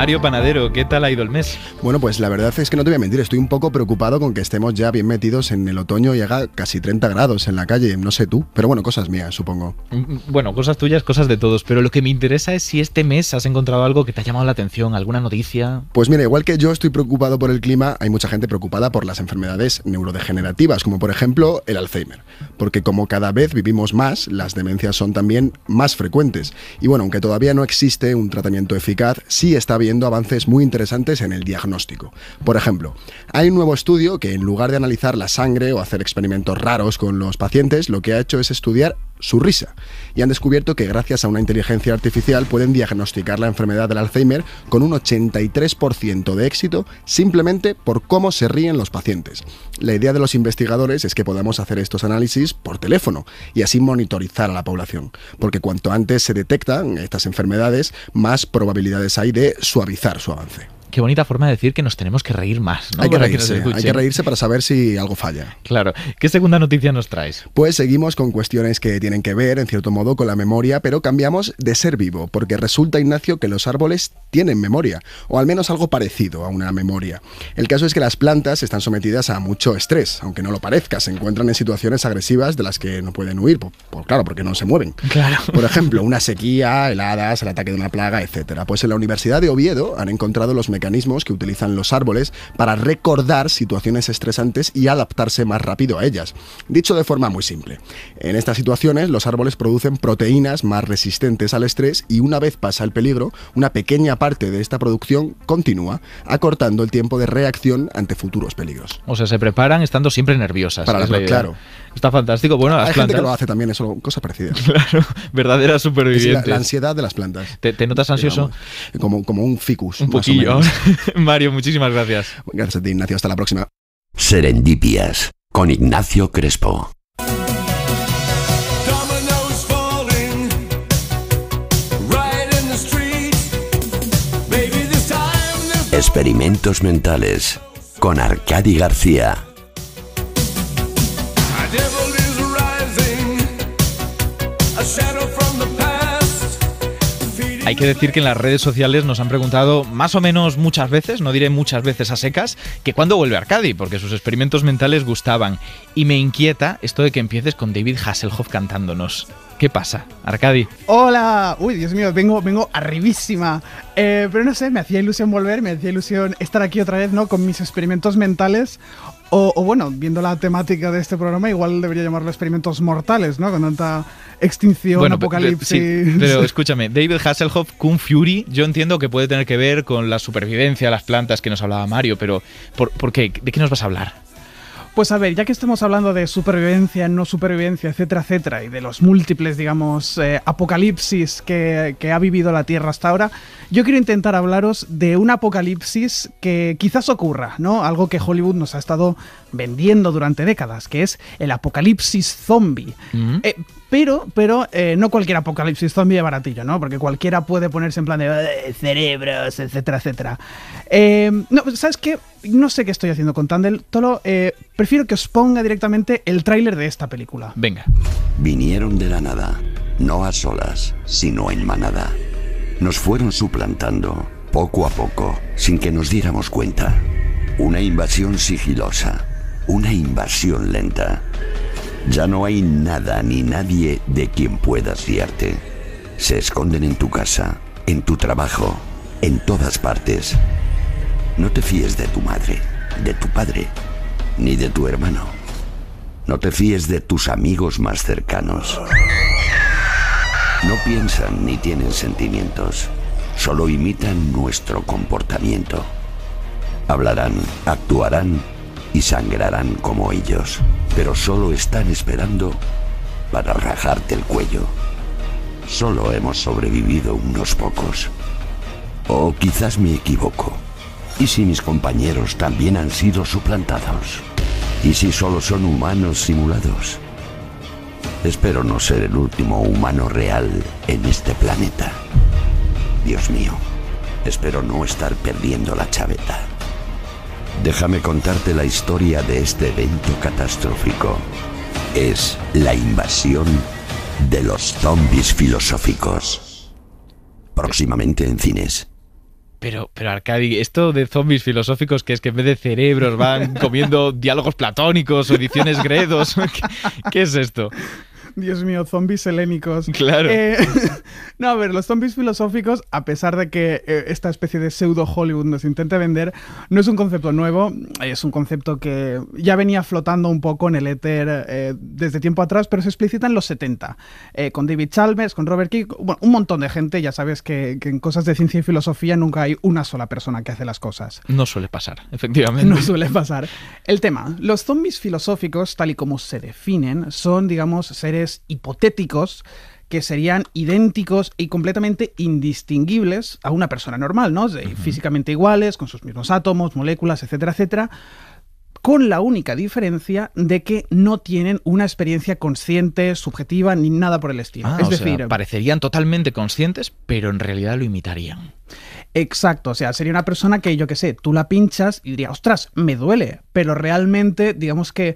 Mario Panadero, ¿qué tal ha ido el mes? Bueno, pues la verdad es que no te voy a mentir, estoy un poco preocupado con que estemos ya bien metidos en el otoño y haga casi 30 grados en la calle, no sé tú, pero bueno, cosas mías, supongo. Mm, mm, bueno, cosas tuyas, cosas de todos, pero lo que me interesa es si este mes has encontrado algo que te ha llamado la atención, alguna noticia. Pues mira, igual que yo estoy preocupado por el clima, hay mucha gente preocupada por las enfermedades neurodegenerativas, como por ejemplo el Alzheimer, porque como cada vez vivimos más, las demencias son también más frecuentes. Y bueno, aunque todavía no existe un tratamiento eficaz, sí está bien avances muy interesantes en el diagnóstico. Por ejemplo, hay un nuevo estudio que en lugar de analizar la sangre o hacer experimentos raros con los pacientes, lo que ha hecho es estudiar su risa. Y han descubierto que gracias a una inteligencia artificial pueden diagnosticar la enfermedad del Alzheimer con un 83% de éxito simplemente por cómo se ríen los pacientes. La idea de los investigadores es que podamos hacer estos análisis por teléfono y así monitorizar a la población, porque cuanto antes se detectan estas enfermedades, más probabilidades hay de suavizar su avance qué bonita forma de decir que nos tenemos que reír más, Hay que, reírse, para saber si algo falla. Claro. ¿Qué segunda noticia nos traes? Pues seguimos con cuestiones que tienen que ver, en cierto modo, con la memoria, pero cambiamos de ser vivo, porque resulta, Ignacio, que los árboles tienen memoria, o al menos algo parecido a una memoria. El caso es que las plantas están sometidas a mucho estrés, aunque no lo parezca, se encuentran en situaciones agresivas de las que no pueden huir, por, claro, porque no se mueven. Claro. Por ejemplo, una sequía, heladas, el ataque de una plaga, etc. Pues en la Universidad de Oviedo han encontrado los mecanismos que utilizan los árboles para recordar situaciones estresantes y adaptarse más rápido a ellas. Dicho de forma muy simple, en estas situaciones los árboles producen proteínas más resistentes al estrés y una vez pasa el peligro, una pequeña parte de esta producción continúa, acortando el tiempo de reacción ante futuros peligros. O sea, se preparan estando siempre nerviosas. Para claro. Está fantástico. Bueno, las plantas... lo hace también, eso, cosa parecida. Claro, verdadera superviviente. La, ansiedad de las plantas. ¿Te, notas ansioso? como, como un ficus. Un poquillo. Mario, muchísimas gracias. Gracias Ignacio. Hasta la próxima. Serendipias con Ignacio Crespo. Experimentos mentales con Arcadi García. Hay que decir que en las redes sociales nos han preguntado más o menos muchas veces, no diré muchas veces a secas, que cuándo vuelve Arcadi, porque sus experimentos mentales gustaban. Y me inquieta esto de que empieces con David Hasselhoff cantándonos. ¿Qué pasa, Arcadi? Hola, uy, Dios mío, vengo, vengo arribísima. Eh, pero no sé, me hacía ilusión volver, me hacía ilusión estar aquí otra vez, ¿no? Con mis experimentos mentales. O, bueno, viendo la temática de este programa, igual debería llamarlo experimentos mortales, ¿no? Con tanta extinción, apocalipsis. Pero, escúchame, David Hasselhoff, Kung Fury, yo entiendo que puede tener que ver con la supervivencia, las plantas que nos hablaba Mario, pero por qué? ¿De qué nos vas a hablar? Pues a ver, ya que estamos hablando de supervivencia, no supervivencia, etcétera, etcétera, y de los múltiples, digamos, eh, apocalipsis que, que, ha vivido la Tierra hasta ahora, yo quiero intentar hablaros de un apocalipsis que quizás ocurra, ¿no? Algo que Hollywood nos ha estado vendiendo durante décadas, que es el apocalipsis zombie. Mm. Eh, pero, pero eh, no cualquier apocalipsis zombie de baratillo, ¿no? Porque cualquiera puede ponerse en plan de eh, cerebros, etcétera, etcétera. no, ¿sabes qué? No sé qué estoy haciendo con Tandel. Tolo, prefiero que os ponga directamente el tráiler de esta película. Venga. Vinieron de la nada, no a solas, sino en manada. Nos fueron suplantando, poco a poco, sin que nos diéramos cuenta. Una invasión sigilosa una invasión lenta. Ya no hay nada ni nadie de quien puedas fiarte. Se esconden en tu casa, en tu trabajo, en todas partes. No te fíes de tu madre, de tu padre, ni de tu hermano. No te fíes de tus amigos más cercanos. No piensan ni tienen sentimientos, solo imitan nuestro comportamiento. Hablarán, actuarán y sangrarán como ellos, pero solo están esperando para rajarte el cuello. Solo hemos sobrevivido unos pocos. O quizás me equivoco. ¿Y si mis compañeros también han sido suplantados? ¿Y si solo son humanos simulados? Espero no ser el último humano real en este planeta. Dios mío, espero no estar perdiendo la chaveta. Déjame contarte la historia de este evento catastrófico. Es la invasión de los zombies filosóficos. Próximamente en cines. Pero, pero Arcadi, esto de zombies filosóficos que es que en vez de cerebros van comiendo diálogos platónicos o ediciones gredos, ¿qué es esto? Dios mío, zombies helénicos. Claro. Eh, no, a ver, los zombies filosóficos, a pesar de que eh, esta especie de pseudo Hollywood nos intente vender, no es un concepto nuevo, es un concepto que ya venía flotando un poco en el éter eh, desde tiempo atrás, pero se explicita en los 70, con David Chalmers, con Robert King, bueno, un montón de gente, ya sabes que, que, en cosas de ciencia y filosofía nunca hay una sola persona que hace las cosas. No suele pasar, efectivamente. No suele pasar. El tema, los zombies filosóficos, tal y como se definen, son, digamos, seres hipotéticos que serían idénticos y completamente indistinguibles a una persona normal, ¿no? Físicamente iguales, con sus mismos átomos, moléculas, etcétera, etcétera con la única diferencia de que no tienen una experiencia consciente, subjetiva, ni nada por el estilo. Ah, es decir, parecerían totalmente conscientes, pero en realidad lo imitarían. Exacto, o sea, sería una persona que yo que sé, tú la pinchas y diría, ostras, me duele, pero realmente digamos que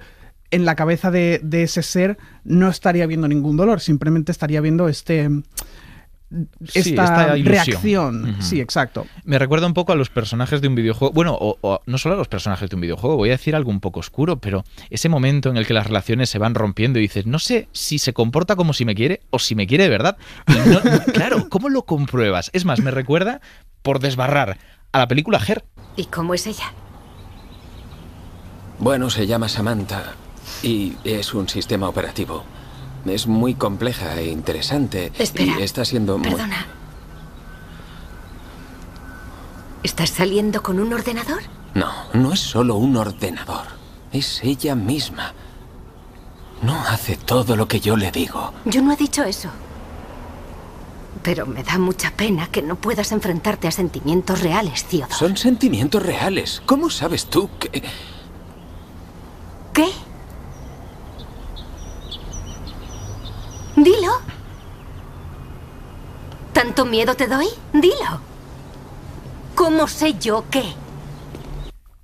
en la cabeza de, ese ser no estaría viendo ningún dolor, simplemente estaría viendo este esta, reacción. Sí, exacto. Me recuerda un poco a los personajes de un videojuego. Bueno, o, no solo a los personajes de un videojuego, voy a decir algo un poco oscuro, pero ese momento en el que las relaciones se van rompiendo y dices, no sé si se comporta como si me quiere o si me quiere de verdad. claro, ¿cómo lo compruebas? Es más, me recuerda, por desbarrar, a la película Her. ¿Y cómo es ella? Bueno, se llama Samantha. Y es un sistema operativo. Es muy compleja e interesante. Y está siendo muy... Perdona. ¿Estás saliendo con un ordenador? No, no es solo un ordenador. Es ella misma. No hace todo lo que yo le digo. Yo no he dicho eso. Pero me da mucha pena que no puedas enfrentarte a sentimientos reales, Theodore. Son sentimientos reales. ¿Cómo sabes tú que...? ¿Cuánto miedo te doy? Dilo. ¿Cómo sé yo qué?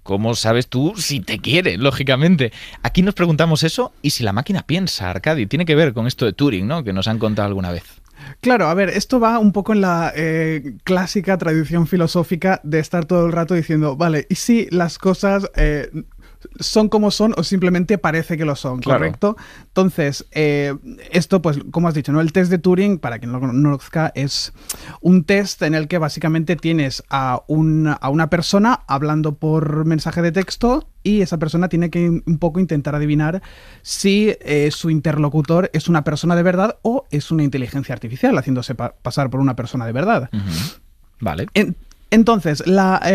¿Cómo sabes tú si te quiere, lógicamente? Aquí nos preguntamos eso y si la máquina piensa, Arcadi. Tiene que ver con esto de Turing, ¿no? Que nos han contado alguna vez. Claro, a ver, esto va un poco en la eh, clásica tradición filosófica de estar todo el rato diciendo, vale, ¿y si las cosas eh, son como son o simplemente parece que lo son, ¿correcto? Entonces, eh, esto, pues, como has dicho, ¿no? El test de Turing, para quien no lo conozca, es un test en el que básicamente tienes a, a una persona hablando por mensaje de texto y esa persona tiene que un poco intentar adivinar si eh, su interlocutor es una persona de verdad o es una inteligencia artificial, haciéndose pasar por una persona de verdad. Vale. Entonces, eh,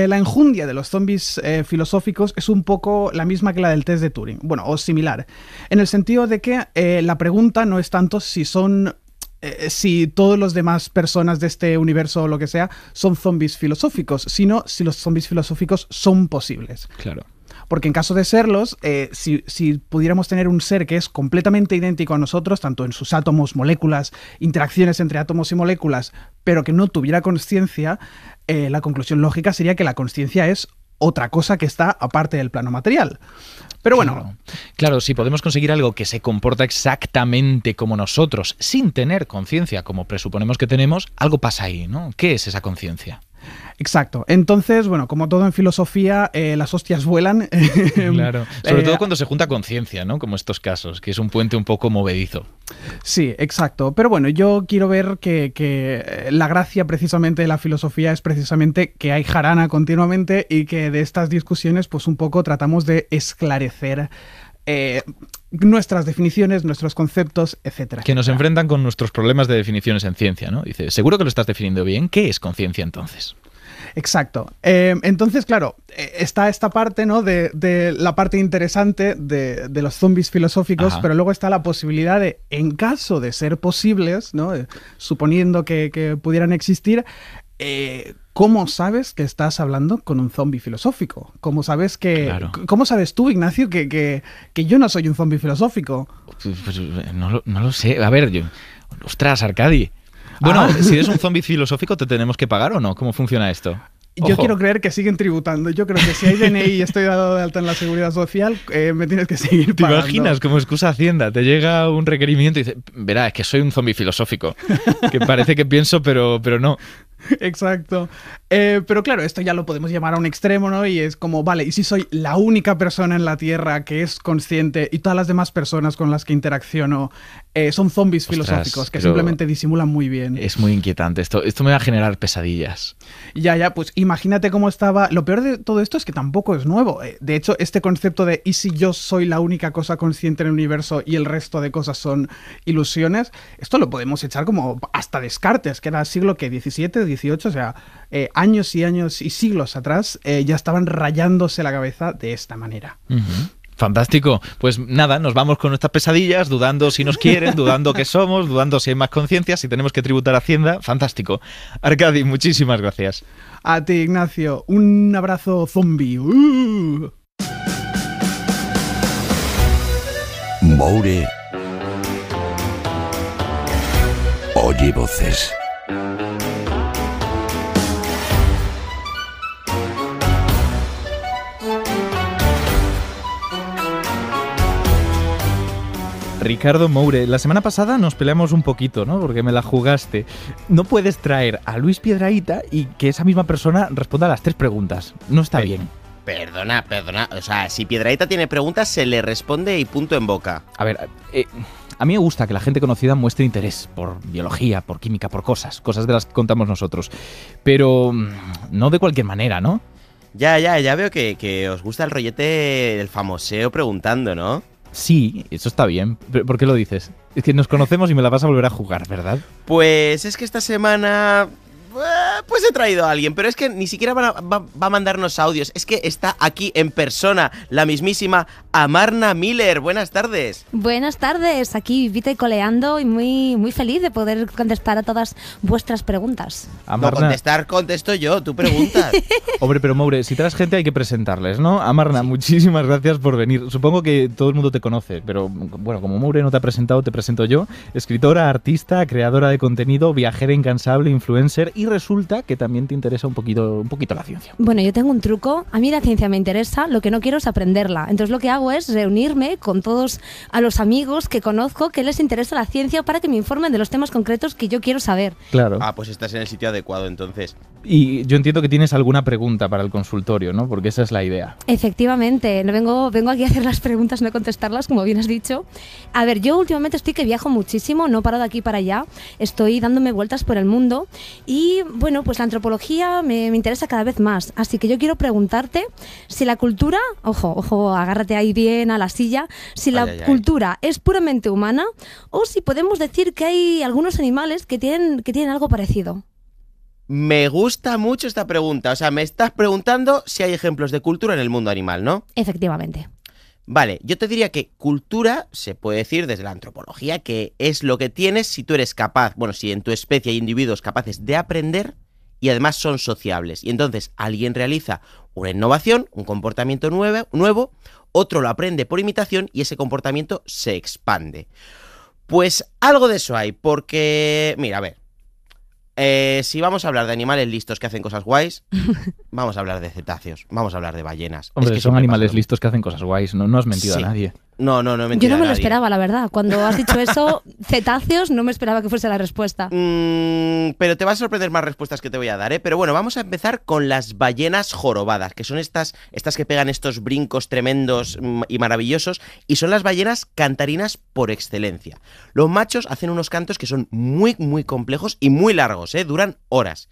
la, enjundia de los zombies eh, filosóficos es un poco la misma que la del test de Turing, bueno, o similar, en el sentido de que eh, la pregunta no es tanto si son si todos los demás personas de este universo o lo que sea son zombies filosóficos, sino si los zombies filosóficos son posibles. Claro porque en caso de serlos, eh, si, pudiéramos tener un ser que es completamente idéntico a nosotros, tanto en sus átomos, moléculas, interacciones entre átomos y moléculas, pero que no tuviera conciencia, eh, la conclusión lógica sería que la conciencia es otra cosa que está aparte del plano material. Pero bueno. claro. si podemos conseguir algo que se comporta exactamente como nosotros, sin tener conciencia, como presuponemos que tenemos, algo pasa ahí, ¿no? ¿Qué es esa conciencia? Exacto. Entonces, bueno, como todo en filosofía, eh, las hostias vuelan. Em, claro. Sobre eh, todo cuando se junta conciencia, ¿no? Como estos casos, que es un puente un poco movedizo. Sí, exacto. Pero bueno, yo quiero ver que, eh, la gracia precisamente de la filosofía es precisamente que hay jarana continuamente y que de estas discusiones, pues un poco tratamos de esclarecer nuestras definiciones, nuestros conceptos, etcétera. Que nos enfrentan con nuestros problemas de definiciones en ciencia, ¿no? Dice, seguro que lo estás definiendo bien. ¿Qué es conciencia entonces? Exacto. Eh, entonces, claro, eh, está esta parte, ¿no? De, la parte interesante de, los zombies filosóficos, pero luego está la posibilidad de, en caso de ser posibles, ¿no? Eh, suponiendo que, pudieran existir, ¿cómo sabes que estás hablando con un zombie filosófico? ¿Cómo sabes que. ¿Cómo sabes tú, Ignacio, que, yo no soy un zombie filosófico? Pues, pues, no, lo, no, lo, sé. A ver, yo, ostras, Arcadi. Bueno, ah. si eres un zombie filosófico, ¿te tenemos que pagar o no? ¿Cómo funciona esto? Yo quiero creer que siguen tributando. Yo creo que si hay DNI y estoy dado de alta en la seguridad social, eh, me tienes que seguir pagando. ¿Te imaginas como excusa Hacienda? Te llega un requerimiento y dices, verá, es que soy un zombi filosófico. Que parece que pienso, pero, pero no. Exacto. Eh, pero claro, esto ya lo podemos llamar a un extremo, ¿no? Y es como, vale, y si soy la única persona en la Tierra que es consciente y todas las demás personas con las que interacciono eh, son zombies filosóficos que simplemente disimulan muy bien. Es muy inquietante esto. Esto me va a generar pesadillas. Ya, ya, pues imagínate cómo estaba. Lo peor de todo esto es que tampoco es nuevo. Eh. De hecho, este concepto de ¿y si yo soy la única cosa consciente en el universo y el resto de cosas son ilusiones? Esto lo podemos echar como hasta Descartes, que era siglo que 17, o sea, eh, años y años y siglos atrás, eh, ya estaban rayándose la cabeza de esta manera. Fantástico. Pues nada, nos vamos con nuestras pesadillas, dudando si nos quieren, dudando que somos, dudando si hay más conciencia, si tenemos que tributar a Hacienda. Fantástico. Arcadi, muchísimas gracias. A ti, Ignacio. Un abrazo zombie. Uh. Oye voces. Ricardo Moure, la semana pasada nos peleamos un poquito, ¿no? Porque me la jugaste. No puedes traer a Luis Piedraíta y que esa misma persona responda a las tres preguntas. No está bien. Perdona, perdona. O sea, si Piedraíta tiene preguntas, se le responde y punto en boca. A ver, eh, a mí me gusta que la gente conocida muestre interés por biología, por química, por cosas, cosas de las que contamos nosotros. Pero mm, no de cualquier manera, ¿no? Ya, ya, ya veo que, os gusta el rollete, el famoseo preguntando, ¿no? Sí, eso está bien. ¿Por qué lo dices? Es que nos conocemos y me la vas a volver a jugar, ¿verdad? Pues es que esta semana eh, pues he traído a alguien, pero es que ni siquiera va a, mandarnos audios, es que está aquí en persona la mismísima Amarna Miller. Buenas tardes. Buenas tardes, aquí Vita y coleando y muy, muy feliz de poder contestar a todas vuestras preguntas. Amarna. contestar contesto yo, tú preguntas. Hombre, pero Maure, si traes gente hay que presentarles, ¿no? Amarna, muchísimas gracias por venir. Supongo que todo el mundo te conoce, pero bueno, como Maure no te ha presentado, te presento yo. Escritora, artista, creadora de contenido, viajera incansable, influencer y resulta que también te interesa un poquito, un poquito la ciencia. Bueno, yo tengo un truco. A mí la ciencia me interesa, lo que no quiero es aprenderla. Entonces lo que hago es reunirme con todos a los amigos que conozco que les interesa la ciencia para que me informen de los temas concretos que yo quiero saber. Claro. Ah, pues estás en el sitio adecuado entonces. Y yo entiendo que tienes alguna pregunta para el consultorio, ¿no? Porque esa es la idea. Efectivamente, no vengo, vengo aquí a hacer las preguntas, no a contestarlas, como bien has dicho. A ver, yo últimamente estoy que viajo muchísimo, no paro de aquí para allá, estoy dándome vueltas por el mundo y bueno, pues la antropología me, interesa cada vez más. Así que yo quiero preguntarte si la cultura, ojo, ojo, agárrate ahí bien a la silla, si la cultura es puramente humana o si podemos decir que hay algunos animales que tienen, que tienen algo parecido. Me gusta mucho esta pregunta. O sea, me estás preguntando si hay ejemplos de cultura en el mundo animal, ¿no? Efectivamente. Vale, yo te diría que cultura se puede decir desde la antropología que es lo que tienes si tú eres capaz, bueno, si en tu especie hay individuos capaces de aprender y además son sociables. Y entonces alguien realiza una innovación, un comportamiento nuevo, otro lo aprende por imitación y ese comportamiento se expande. Pues algo de eso hay, porque, mira, a ver, eh, si vamos a hablar de animales listos que hacen cosas guays, vamos a hablar de cetáceos, vamos a hablar de ballenas. Hombre, son animales listos que hacen cosas guays, no, has mentido a nadie. No, no, no me Yo no me lo esperaba, la verdad. Cuando has dicho eso, cetáceos, no me esperaba que fuese la respuesta. Mm, pero te vas a sorprender más respuestas que te voy a dar, ¿eh? Pero bueno, vamos a empezar con las ballenas jorobadas, que son estas, estas que pegan estos brincos tremendos mm, y maravillosos, y son las ballenas cantarinas por excelencia. Los machos hacen unos cantos que son muy, muy complejos y muy largos, ¿eh? Duran horas.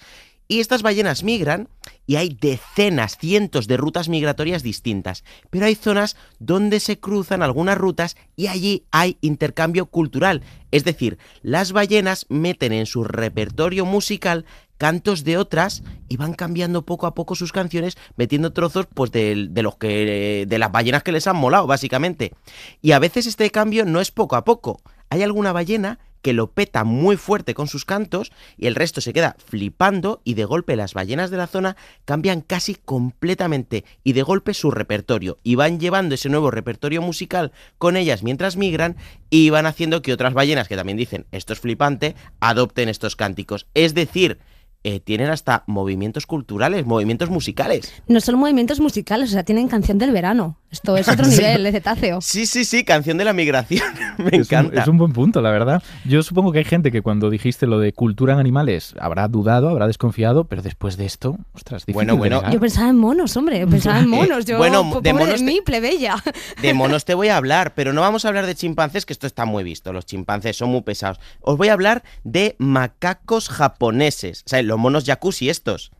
Y estas ballenas migran y hay decenas, cientos de rutas migratorias distintas. Pero hay zonas donde se cruzan algunas rutas y allí hay intercambio cultural. Es decir, las ballenas meten en su repertorio musical cantos de otras y van cambiando poco a poco sus canciones metiendo trozos pues de, los que de las ballenas que les han molado básicamente y a veces este cambio no es poco a poco hay alguna ballena que lo peta muy fuerte con sus cantos y el resto se queda flipando y de golpe las ballenas de la zona cambian casi completamente y de golpe su repertorio y van llevando ese nuevo repertorio musical con ellas mientras migran y van haciendo que otras ballenas que también dicen esto es flipante adopten estos cánticos. Es decir, eh, tienen hasta movimientos culturales, movimientos musicales. No son movimientos musicales, o sea, tienen canción del verano. Esto es otro nivel, de cetáceo. Sí, sí, sí, canción de la migración. Me encanta. es un buen punto, la verdad. Yo supongo que hay gente que cuando dijiste lo de cultura en animales habrá dudado, habrá desconfiado, pero después de esto, ostras, difícil. Bueno, bueno. Yo pensaba en monos, hombre, pensaba en eh, monos. bueno, de monos. mí, plebeya. De monos te voy a hablar, pero no vamos a hablar de chimpancés, que esto está muy visto. Los chimpancés son muy pesados. Os voy a hablar de macacos japoneses. O sea, los monos jacuzzi estos,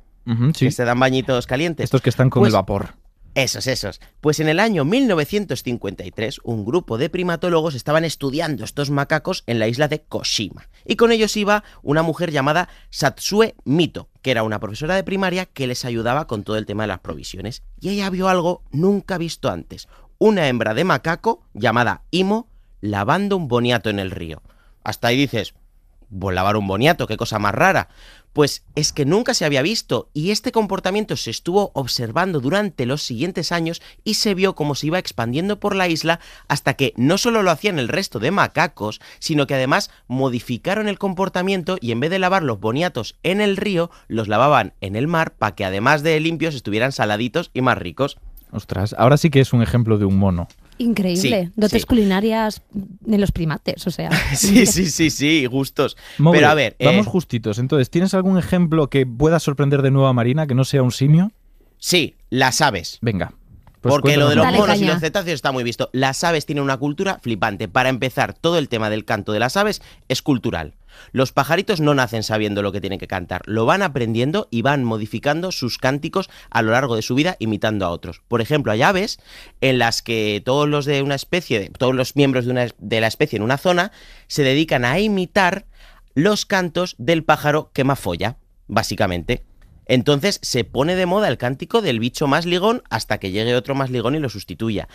que se dan bañitos calientes. Estos que están con pues el vapor. Esos, esos. Pues en el año 1953, un grupo de primatólogos estaban estudiando estos macacos en la isla de Koshima. Y con ellos iba una mujer llamada Satsue Mito, que era una profesora de primaria que les ayudaba con todo el tema de las provisiones. Y ella vio algo nunca visto antes. Una hembra de macaco, llamada Imo, lavando un boniato en el río. Hasta ahí dices, pues lavar un boniato, qué cosa más rara. Pues es que nunca se había visto y este comportamiento se estuvo observando durante los siguientes años y se vio cómo se iba expandiendo por la isla hasta que no solo lo hacían el resto de macacos, sino que además modificaron el comportamiento y en vez de lavar los boniatos en el río, los lavaban en el mar para que además de limpios estuvieran saladitos y más ricos. Ostras, ahora sí que es un ejemplo de un mono. Increíble. Dotes culinarias en los primates, o sea. sí, sí, sí, sí, gustos. Pero a ver. Eh, vamos justitos. Entonces, ¿tienes algún ejemplo que pueda sorprender de nuevo a Marina que no sea un simio? Sí, las aves. Venga. Pues Porque lo de los monos y los cetáceos está muy visto. Las aves tienen una cultura flipante. Para empezar, todo el tema del canto de las aves es cultural. Los pajaritos no nacen sabiendo lo que tienen que cantar, lo van aprendiendo y van modificando sus cánticos a lo largo de su vida imitando a otros. Por ejemplo, hay aves en las que todos los de una especie, todos los miembros de, una, de la especie en una zona se dedican a imitar los cantos del pájaro que más folla, básicamente. Entonces se pone de moda el cántico del bicho más ligón hasta que llegue otro más ligón y lo sustituya.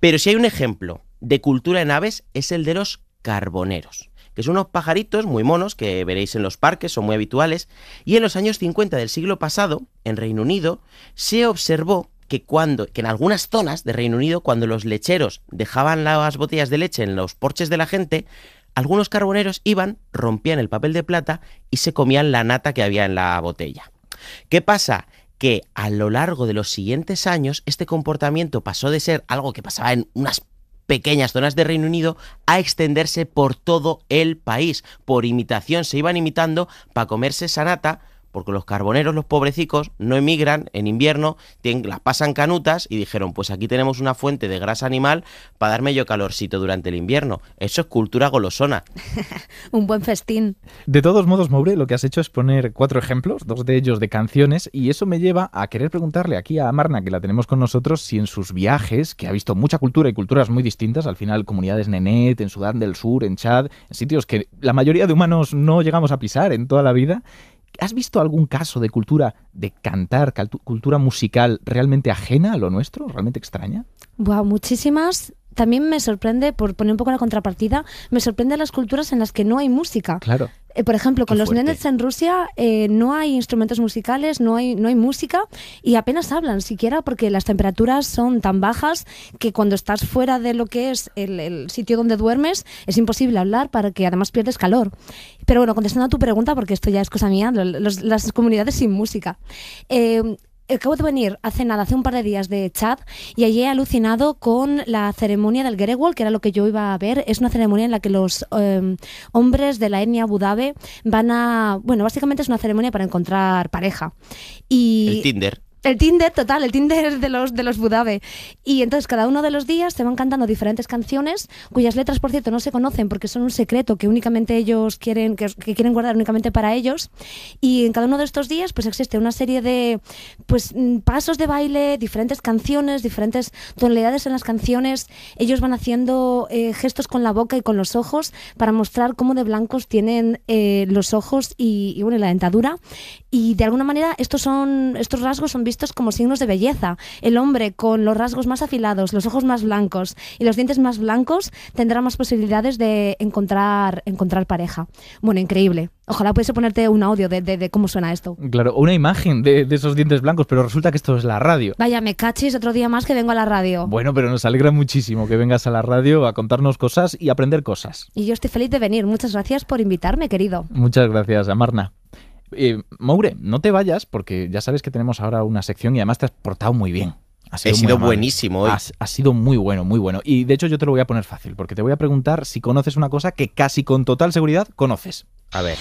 Pero si hay un ejemplo de cultura en aves es el de los carboneros, que son unos pajaritos muy monos que veréis en los parques, son muy habituales, y en los años 50 del siglo pasado, en Reino Unido, se observó que cuando que en algunas zonas de Reino Unido cuando los lecheros dejaban las botellas de leche en los porches de la gente, algunos carboneros iban, rompían el papel de plata y se comían la nata que había en la botella. ¿Qué pasa? Que a lo largo de los siguientes años este comportamiento pasó de ser algo que pasaba en unas pequeñas zonas de Reino Unido a extenderse por todo el país. Por imitación se iban imitando para comerse sanata porque los carboneros, los pobrecicos, no emigran en invierno, las pasan canutas y dijeron, pues aquí tenemos una fuente de grasa animal para darme yo calorcito durante el invierno. Eso es cultura golosona. Un buen festín. De todos modos, Moure, lo que has hecho es poner cuatro ejemplos, dos de ellos de canciones, y eso me lleva a querer preguntarle aquí a Amarna, que la tenemos con nosotros, si en sus viajes, que ha visto mucha cultura y culturas muy distintas, al final comunidades nenet, en Sudán del Sur, en Chad, en sitios que la mayoría de humanos no llegamos a pisar en toda la vida, ¿Has visto algún caso de cultura de cantar, cultura musical realmente ajena a lo nuestro, realmente extraña? Wow, muchísimas también me sorprende, por poner un poco la contrapartida, me sorprende las culturas en las que no hay música. Claro. Eh, por ejemplo, con los nenets en Rusia eh, no hay instrumentos musicales, no hay, no hay música y apenas hablan siquiera porque las temperaturas son tan bajas que cuando estás fuera de lo que es el, sitio donde duermes es imposible hablar para que además pierdes calor. Pero bueno, contestando a tu pregunta, porque esto ya es cosa mía, las comunidades sin música. Eh, acabo de venir hace nada, hace un par de días de Chad, y allí he alucinado con la ceremonia del Gerewol, que era lo que yo iba a ver. Es una ceremonia en la que los em, hombres de la etnia Budabe van a. Bueno, básicamente es una ceremonia para encontrar pareja. Y, el Tinder. El Tinder, total, el Tinder de los, de los budave Y entonces cada uno de los días se van cantando diferentes canciones, cuyas letras, por cierto, no se conocen porque son un secreto que únicamente ellos quieren, que, quieren guardar únicamente para ellos. Y en cada uno de estos días, pues existe una serie de pues mm, pasos de baile, diferentes canciones, diferentes tonalidades en las canciones. Ellos van haciendo eh, gestos con la boca y con los ojos para mostrar cómo de blancos tienen eh, los ojos y, bueno, la dentadura. Y de alguna manera, estos son, estos rasgos son estos como signos de belleza. El hombre con los rasgos más afilados, los ojos más blancos y los dientes más blancos tendrá más posibilidades de encontrar, encontrar pareja. Bueno, increíble. Ojalá pudiese ponerte un audio de, cómo suena esto. Claro, una imagen de, de, esos dientes blancos, pero resulta que esto es la radio. Vaya, me cachis otro día más que vengo a la radio. Bueno, pero nos alegra muchísimo que vengas a la radio a contarnos cosas y aprender cosas. Y yo estoy feliz de venir. Muchas gracias por invitarme, querido. Muchas gracias, Amarna. Eh, Moure, no te vayas porque ya sabes que tenemos ahora una sección y además te has portado muy bien. Ha sido buenísimo. ha sido muy bueno, muy bueno. Y de hecho yo te lo voy a poner fácil porque te voy a preguntar si conoces una cosa que casi con total seguridad conoces. A ver.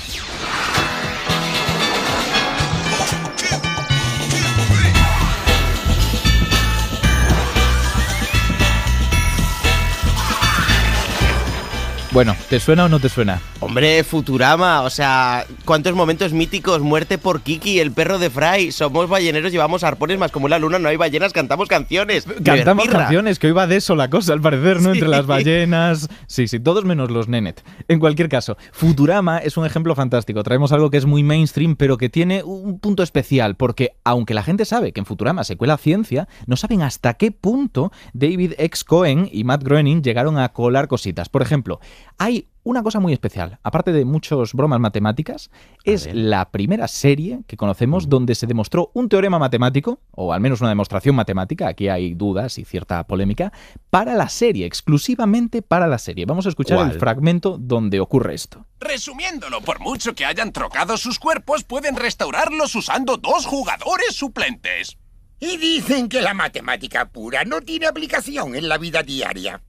Bueno, ¿te suena o no te suena? Hombre, Futurama, o sea, cuántos momentos míticos, muerte por Kiki, el perro de Fry, somos balleneros, llevamos arpones más como la luna, no hay ballenas, cantamos canciones. Cantamos canciones, que hoy va de eso la cosa, al parecer, ¿no? Entre las ballenas. Sí, sí, todos menos los nenet. En cualquier caso, Futurama es un ejemplo fantástico. Traemos algo que es muy mainstream, pero que tiene un punto especial, porque aunque la gente sabe que en Futurama se cuela ciencia, no saben hasta qué punto David X. Cohen y Matt Groening llegaron a colar cositas. Por ejemplo, hay una cosa muy especial, aparte de muchas bromas matemáticas, es la primera serie que conocemos mm. donde se demostró un teorema matemático, o al menos una demostración matemática, aquí hay dudas y cierta polémica, para la serie, exclusivamente para la serie. Vamos a escuchar el fragmento donde ocurre esto. Resumiéndolo, por mucho que hayan trocado sus cuerpos, pueden restaurarlos usando dos jugadores suplentes. Y dicen que la matemática pura no tiene aplicación en la vida diaria.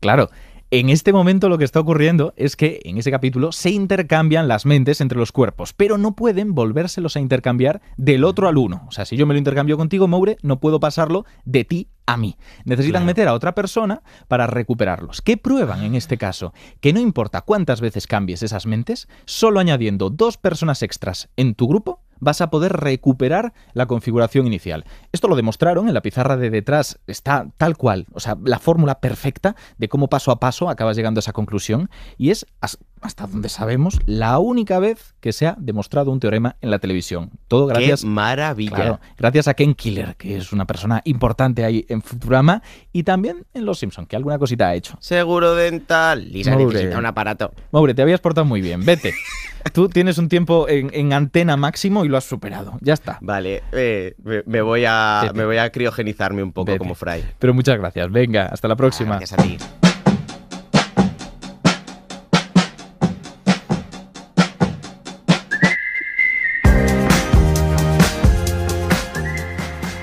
Claro, en este momento lo que está ocurriendo es que en ese capítulo se intercambian las mentes entre los cuerpos, pero no pueden volvérselos a intercambiar del otro al uno. O sea, si yo me lo intercambio contigo, Moure, no puedo pasarlo de ti a mí. Necesitan meter a otra persona para recuperarlos. ¿Qué prueban en este caso? Que no importa cuántas veces cambies esas mentes, solo añadiendo dos personas extras en tu grupo vas a poder recuperar la configuración inicial. Esto lo demostraron en la pizarra de detrás, está tal cual, o sea, la fórmula perfecta de cómo paso a paso acabas llegando a esa conclusión y es hasta donde sabemos, la única vez que se ha demostrado un teorema en la televisión. Todo gracias. ¡Qué maravilla! gracias a Ken Killer, que es una persona importante ahí en Futurama, y también en Los Simpson, que alguna cosita ha hecho. Seguro dental. Lisa un aparato. Maure, te habías portado muy bien. Vete. Tú tienes un tiempo en, antena máximo y lo has superado. Ya está. Vale, eh, me, voy a, me voy a criogenizarme un poco como Fry. Pero muchas gracias. Venga, hasta la próxima. gracias a ti.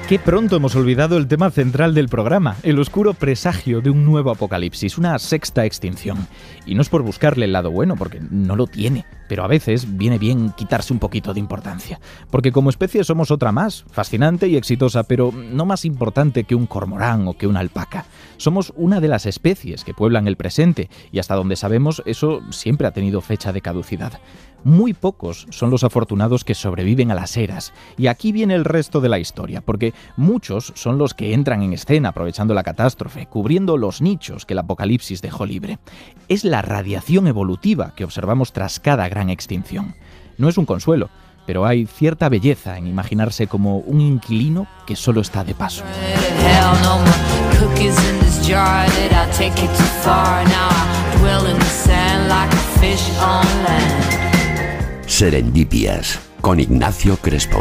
Qué pronto hemos olvidado el tema central del programa, el oscuro presagio de un nuevo apocalipsis, una sexta extinción. Y no es por buscarle el lado bueno, porque no lo tiene, pero a veces viene bien quitarse un poquito de importancia. Porque como especie somos otra más, fascinante y exitosa, pero no más importante que un cormorán o que una alpaca. Somos una de las especies que pueblan el presente, y hasta donde sabemos eso siempre ha tenido fecha de caducidad. Muy pocos son los afortunados que sobreviven a las eras, y aquí viene el resto de la historia, porque muchos son los que entran en escena aprovechando la catástrofe, cubriendo los nichos que el apocalipsis dejó libre. Es la radiación evolutiva que observamos tras cada gran extinción. No es un consuelo, pero hay cierta belleza en imaginarse como un inquilino que solo está de paso. Serendipias con Ignacio Crespo.